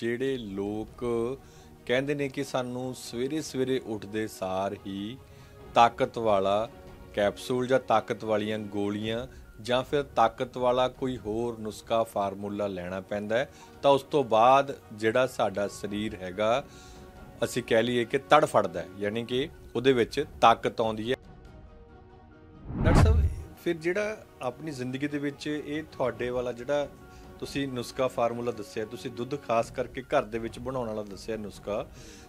ਜਿਹੜੇ ਲੋਕ ਕਹਿੰਦੇ ਨੇ ਕਿ ਸਾਨੂੰ ਸਵੇਰੇ ਸਵੇਰੇ ਉੱਠਦੇ ਸਾਰ ਹੀ ਤਾਕਤ ਵਾਲਾ ਕੈਪਸੂਲ ਜਾਂ ਤਾਕਤ ਵਾਲੀਆਂ ਗੋਲੀਆਂ ਜਾਂ ਫਿਰ ਤਾਕਤ ਵਾਲਾ ਕੋਈ ਹੋਰ ਨੁਸਖਾ ਫਾਰਮੂਲਾ ਲੈਣਾ ਪੈਂਦਾ ਹੈ ਤਾਂ ਉਸ ਤੋਂ ਬਾਅਦ ਜਿਹੜਾ ਸਾਡਾ ਸਰੀਰ ਹੈਗਾ ਅਸੀਂ ਕਹਿ ਲਈਏ ਕਿ ਤੜਫੜਦਾ ਹੈ ਯਾਨੀ ਕਿ ਉਹਦੇ ਵਿੱਚ ਤਾਕਤ ਆਉਂਦੀ ਹੈ ਡਾਕਟਰ ਸਾਹਿਬ ਫਿਰ ਜਿਹੜਾ ਆਪਣੀ ਜ਼ਿੰਦਗੀ ਦੇ ਵਿੱਚ ਇਹ ਤੁਹਾਡੇ ਵਾਲਾ ਜਿਹੜਾ ਤੁਸੀਂ ਨੁਸਖਾ ਫਾਰਮੂਲਾ ਦੱਸਿਆ ਤੁਸੀਂ ਦੁੱਧ ਖਾਸ ਕਰਕੇ ਘਰ ਦੇ ਵਿੱਚ ਬਣਾਉਣ ਵਾਲਾ ਦੱਸਿਆ ਨੁਸਖਾ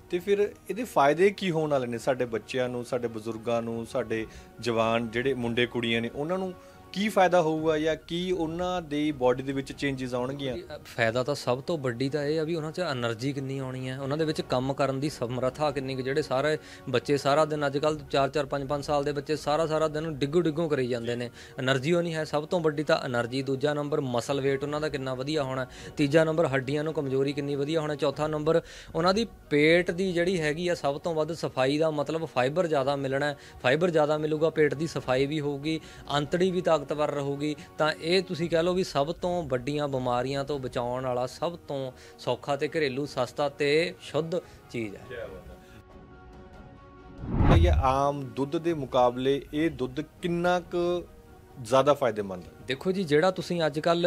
ਤੇ ਫਿਰ ਇਹਦੇ ਫਾਇਦੇ ਕੀ ਹੋਣ ਵਾਲੇ ਨੇ ਸਾਡੇ ਬੱਚਿਆਂ ਨੂੰ ਸਾਡੇ ਬਜ਼ੁਰਗਾਂ ਨੂੰ ਸਾਡੇ ਜਵਾਨ ਜਿਹੜੇ ਮੁੰਡੇ ਕੁੜੀਆਂ ਨੇ ਉਹਨਾਂ ਨੂੰ ਕੀ ਫਾਇਦਾ ਹੋਊਗਾ ਜਾਂ ਕੀ ਉਹਨਾਂ ਦੀ ਬਾਡੀ ਦੇ ਵਿੱਚ ਚੇਂਜਸ ਆਉਣਗੀਆਂ ਫਾਇਦਾ ਤਾਂ ਸਭ ਤੋਂ ਵੱਡੀ ਤਾਂ ਇਹ ਆ ਵੀ ਉਹਨਾਂ 'ਚ એનર્ਜੀ ਕਿੰਨੀ ਆਉਣੀ ਹੈ ਉਹਨਾਂ ਦੇ ਵਿੱਚ ਕੰਮ ਕਰਨ ਦੀ ਸਮਰੱਥਾ ਕਿੰਨੀ ਕਿ ਜਿਹੜੇ ਸਾਰੇ ਬੱਚੇ ਸਾਰਾ ਦਿਨ ਅੱਜ ਕੱਲ 4-4 5-5 ਸਾਲ ਦੇ ਬੱਚੇ ਸਾਰਾ ਸਾਰਾ ਦਿਨ ਡਿੱਗੂ ਡਿੱਗੂ ਕਰੀ ਜਾਂਦੇ ਨੇ એનર્ਜੀ ਉਹ ਨਹੀਂ ਹੈ ਸਭ ਤੋਂ ਵੱਡੀ ਤਾਂ એનર્ਜੀ ਦੂਜਾ ਨੰਬਰ ਮਸਲ weight ਉਹਨਾਂ ਦਾ ਕਿੰਨਾ ਵਧੀਆ ਹੋਣਾ ਤੀਜਾ ਨੰਬਰ ਹੱਡੀਆਂ ਨੂੰ ਕਮਜ਼ੋਰੀ ਕਿੰਨੀ ਵਧੀਆ ਹੋਣਾ ਚੌਥਾ ਨੰਬਰ ਉਹਨਾਂ ਦੀ ਪੇਟ ਦੀ ਜਿਹੜੀ ਹੈਗੀ ਆ ਸਭ ਤੋਂ ਵੱਧ ਸਫਾਈ ਦਾ ਮਤਲਬ ਫਾਈਬਰ ਜ਼ਿਆਦਾ ਮਿਲਣਾ ਫਾਈਬਰ ਜ਼ਿਆਦਾ ਮਿਲੂਗਾ ਪੇਟ ਦੀ ਸਫਾਈ ਵੀ ਹੋਊਗੀ ਅੰਤੜੀ ਵੀ ਤਾਕਤ ਤਾਕਤਵਰ ਰਹੂਗੀ ਤਾਂ ਇਹ ਤੁਸੀਂ ਕਹਿ ਲਓ ਵੀ ਸਭ ਤੋਂ ਵੱਡੀਆਂ ਬਿਮਾਰੀਆਂ ਤੋਂ ਬਚਾਉਣ ਵਾਲਾ ਸਭ ਤੋਂ ਸੌਖਾ ਤੇ ਘਰੇਲੂ ਸਸਤਾ ਤੇ ਸ਼ੁੱਧ ਚੀਜ਼ ਹੈ ਇਹ ਆਮ ਦੁੱਧ ਦੇ ਮੁਕਾਬਲੇ ਇਹ ਦੁੱਧ ਕਿੰਨਾ ਕੁ ਜ਼ਿਆਦਾ ਫਾਇਦੇਮੰਦ ਦੇਖੋ ਜੀ ਜਿਹੜਾ ਤੁਸੀਂ ਅੱਜ ਕੱਲ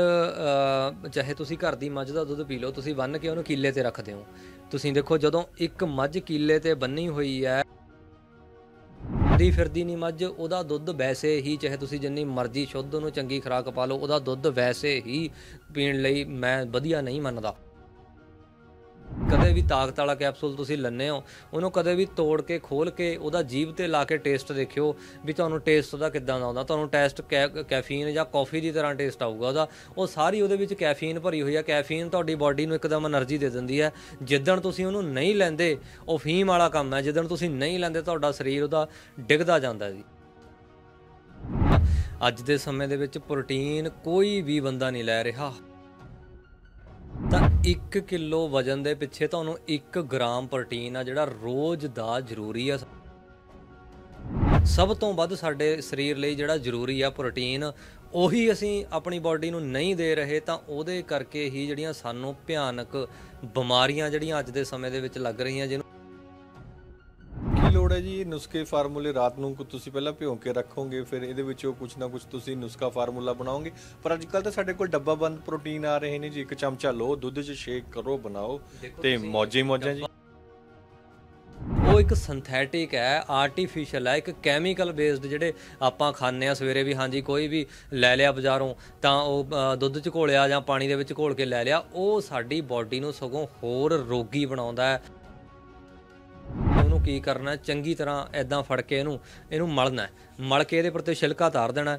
ਚਾਹੇ ਤੁਸੀਂ ਘਰ ਦੀ ਮੱਝ ਦਾ ਦੁੱਧ ਪੀ ਲਓ ਤੁਸੀਂ ਬੰਨ ਕੇ ਉਹਨੂੰ ਕੀਲੇ ਤੇ ਰੱਖਦੇ ਹੋ ਤੁਸੀਂ ਦੇਖੋ ਜਦੋਂ ਇੱਕ ਮੱਝ ਕੀਲੇ ਤੇ ਬੰਨੀ ਹੋਈ ਹੈ ਤੁਰਦੀ ਫਿਰਦੀ ਨਹੀਂ ਮੱਝ ਉਹਦਾ ਦੁੱਧ ਵੈਸੇ ਹੀ ਚਾਹੇ ਤੁਸੀਂ ਜਿੰਨੀ ਮਰਜ਼ੀ ਸ਼ੁੱਧ ਉਹਨੂੰ ਚੰਗੀ ਖੁਰਾਕ ਪਾ ਲਓ ਉਹਦਾ ਦੁੱਧ ਵੈਸੇ ਹੀ ਪੀਣ ਲਈ ਮੈਂ ਵਧੀਆ ਨਹੀਂ ਮੰਨਦਾ ਕਦੇ ਵੀ ਤਾਕਤ ਵਾਲਾ ਕੈਪਸੂਲ ਤੁਸੀਂ ਲੰਨੇ ਹੋ ਉਹਨੂੰ ਕਦੇ ਵੀ ਤੋੜ ਕੇ ਖੋਲ ਕੇ ਉਹਦਾ ਜੀਭ ਤੇ ਲਾ ਕੇ ਟੇਸਟ ਦੇਖਿਓ ਵੀ ਤੁਹਾਨੂੰ ਟੇਸਟ ਉਹਦਾ ਕਿੱਦਾਂ ਆਉਂਦਾ ਤੁਹਾਨੂੰ ਟੈਸਟ ਕੈਫੀਨ ਜਾਂ ਕਾਫੀ ਦੀ ਤਰ੍ਹਾਂ ਟੇਸਟ ਆਊਗਾ ਉਹਦਾ ਉਹ ਸਾਰੀ ਉਹਦੇ ਵਿੱਚ ਕੈਫੀਨ ਭਰੀ ਹੋਈ ਆ ਕੈਫੀਨ ਤੁਹਾਡੀ ਬਾਡੀ ਨੂੰ ਇੱਕਦਮ એનર્ਜੀ ਦੇ ਦਿੰਦੀ ਹੈ ਜਿੱਦਣ ਤੁਸੀਂ ਉਹਨੂੰ ਨਹੀਂ ਲੈਂਦੇ ਉਹ ਫੀਮ ਵਾਲਾ ਕੰਮ ਹੈ ਜਿੱਦਣ ਤੁਸੀਂ ਨਹੀਂ ਲੈਂਦੇ ਤੁਹਾਡਾ ਸਰੀਰ ਉਹਦਾ ਡਿੱਗਦਾ ਜਾਂਦਾ ਜੀ ਅੱਜ ਦੇ ਸਮੇਂ ਦੇ ਵਿੱਚ ਪ੍ਰੋਟੀਨ ਕੋਈ ਵੀ ਬੰਦਾ ਨਹੀਂ ਲੈ ਰਿਹਾ ਤਾਂ 1 ਕਿਲੋ ਵਜਨ ਦੇ ਪਿੱਛੇ ਤੁਹਾਨੂੰ 1 ਗ੍ਰਾਮ ਪ੍ਰੋਟੀਨ ਆ ਜਿਹੜਾ ਰੋਜ਼ ਦਾ ਜ਼ਰੂਰੀ ਆ ਸਭ ਤੋਂ ਵੱਧ ਸਾਡੇ ਸਰੀਰ ਲਈ ਜਿਹੜਾ ਜ਼ਰੂਰੀ ਆ ਪ੍ਰੋਟੀਨ ਉਹੀ ਅਸੀਂ ਆਪਣੀ ਬਾਡੀ ਨੂੰ ਨਹੀਂ ਦੇ ਰਹੇ ਤਾਂ ਉਹਦੇ ਕਰਕੇ ਹੀ ਜਿਹੜੀਆਂ ਸਾਨੂੰ ਭਿਆਨਕ ਬਿਮਾਰੀਆਂ ਜਿਹੜੀਆਂ ਅੱਜ ਦੇ ਸਮੇਂ ਦੇ ਵਿੱਚ ਲੱਗ ਰਹੀਆਂ ਜਿਹਨੂੰ ਹੈ ਜੀ ਨੁਸਖੇ ਫਾਰਮੂਲੇ ਰਾਤ ਨੂੰ ਤੁਸੀਂ ਪਹਿਲਾਂ ਭਿਓ ਕੇ ਰੱਖੋਗੇ ਫਿਰ ਇਹਦੇ ਵਿੱਚੋਂ ਕੁਝ ਨਾ ਕੁਝ ਤੁਸੀਂ ਨੁਸਖਾ ਫਾਰਮੂਲਾ ਬਣਾਓਗੇ ਪਰ ਅੱਜ ਕੱਲ ਤਾਂ ਸਾਡੇ ਕੋਲ ਡੱਬਾ ਬੰਦ ਪ੍ਰੋਟੀਨ ਆ ਰਹੇ ਨੇ ਜੀ ਇੱਕ ਚਮਚਾ ਲੋ ਦੁੱਧ 'ਚ ਸ਼ੇਕ ਕਰੋ ਬਣਾਓ ਤੇ ਮੌਜੇ ਮੌਜਾਂ ਜੀ ਉਹ ਇੱਕ ਸਿੰਥੈਟਿਕ ਹੈ ਆਰਟੀਫੀਸ਼ੀਅਲ ਹੈ ਇੱਕ ਕੈਮੀਕਲ ਬੇਸਡ ਜਿਹੜੇ ਆਪਾਂ ਖਾਂਦੇ ਆ ਸਵੇਰੇ ਵੀ ਹਾਂਜੀ ਕੋਈ ਵੀ ਲੈ ਲਿਆ ਬਾਜ਼ਾਰੋਂ ਤਾਂ ਉਹ ਦੁੱਧ ਚ ਘੋਲਿਆ ਜਾਂ ਪਾਣੀ ਦੇ ਵਿੱਚ ਘੋਲ ਕੇ ਲੈ ਲਿਆ ਉਹ ਸਾਡੀ ਬਾਡੀ ਨੂੰ ਸਗੋਂ ਹੋਰ ਰੋਗੀ ਬਣਾਉਂਦਾ ਹੈ ਇਹਨੂੰ ਕੀ ਕਰਨਾ ਚੰਗੀ ਤਰ੍ਹਾਂ ਐਦਾਂ ਫੜ ਕੇ ਇਹਨੂੰ ਇਹਨੂੰ ਮਲਣਾ ਮਲ ਕੇ ਇਹਦੇ ਪਰਤੇ ਛਿਲਕਾ ਤਾਰ ਦੇਣਾ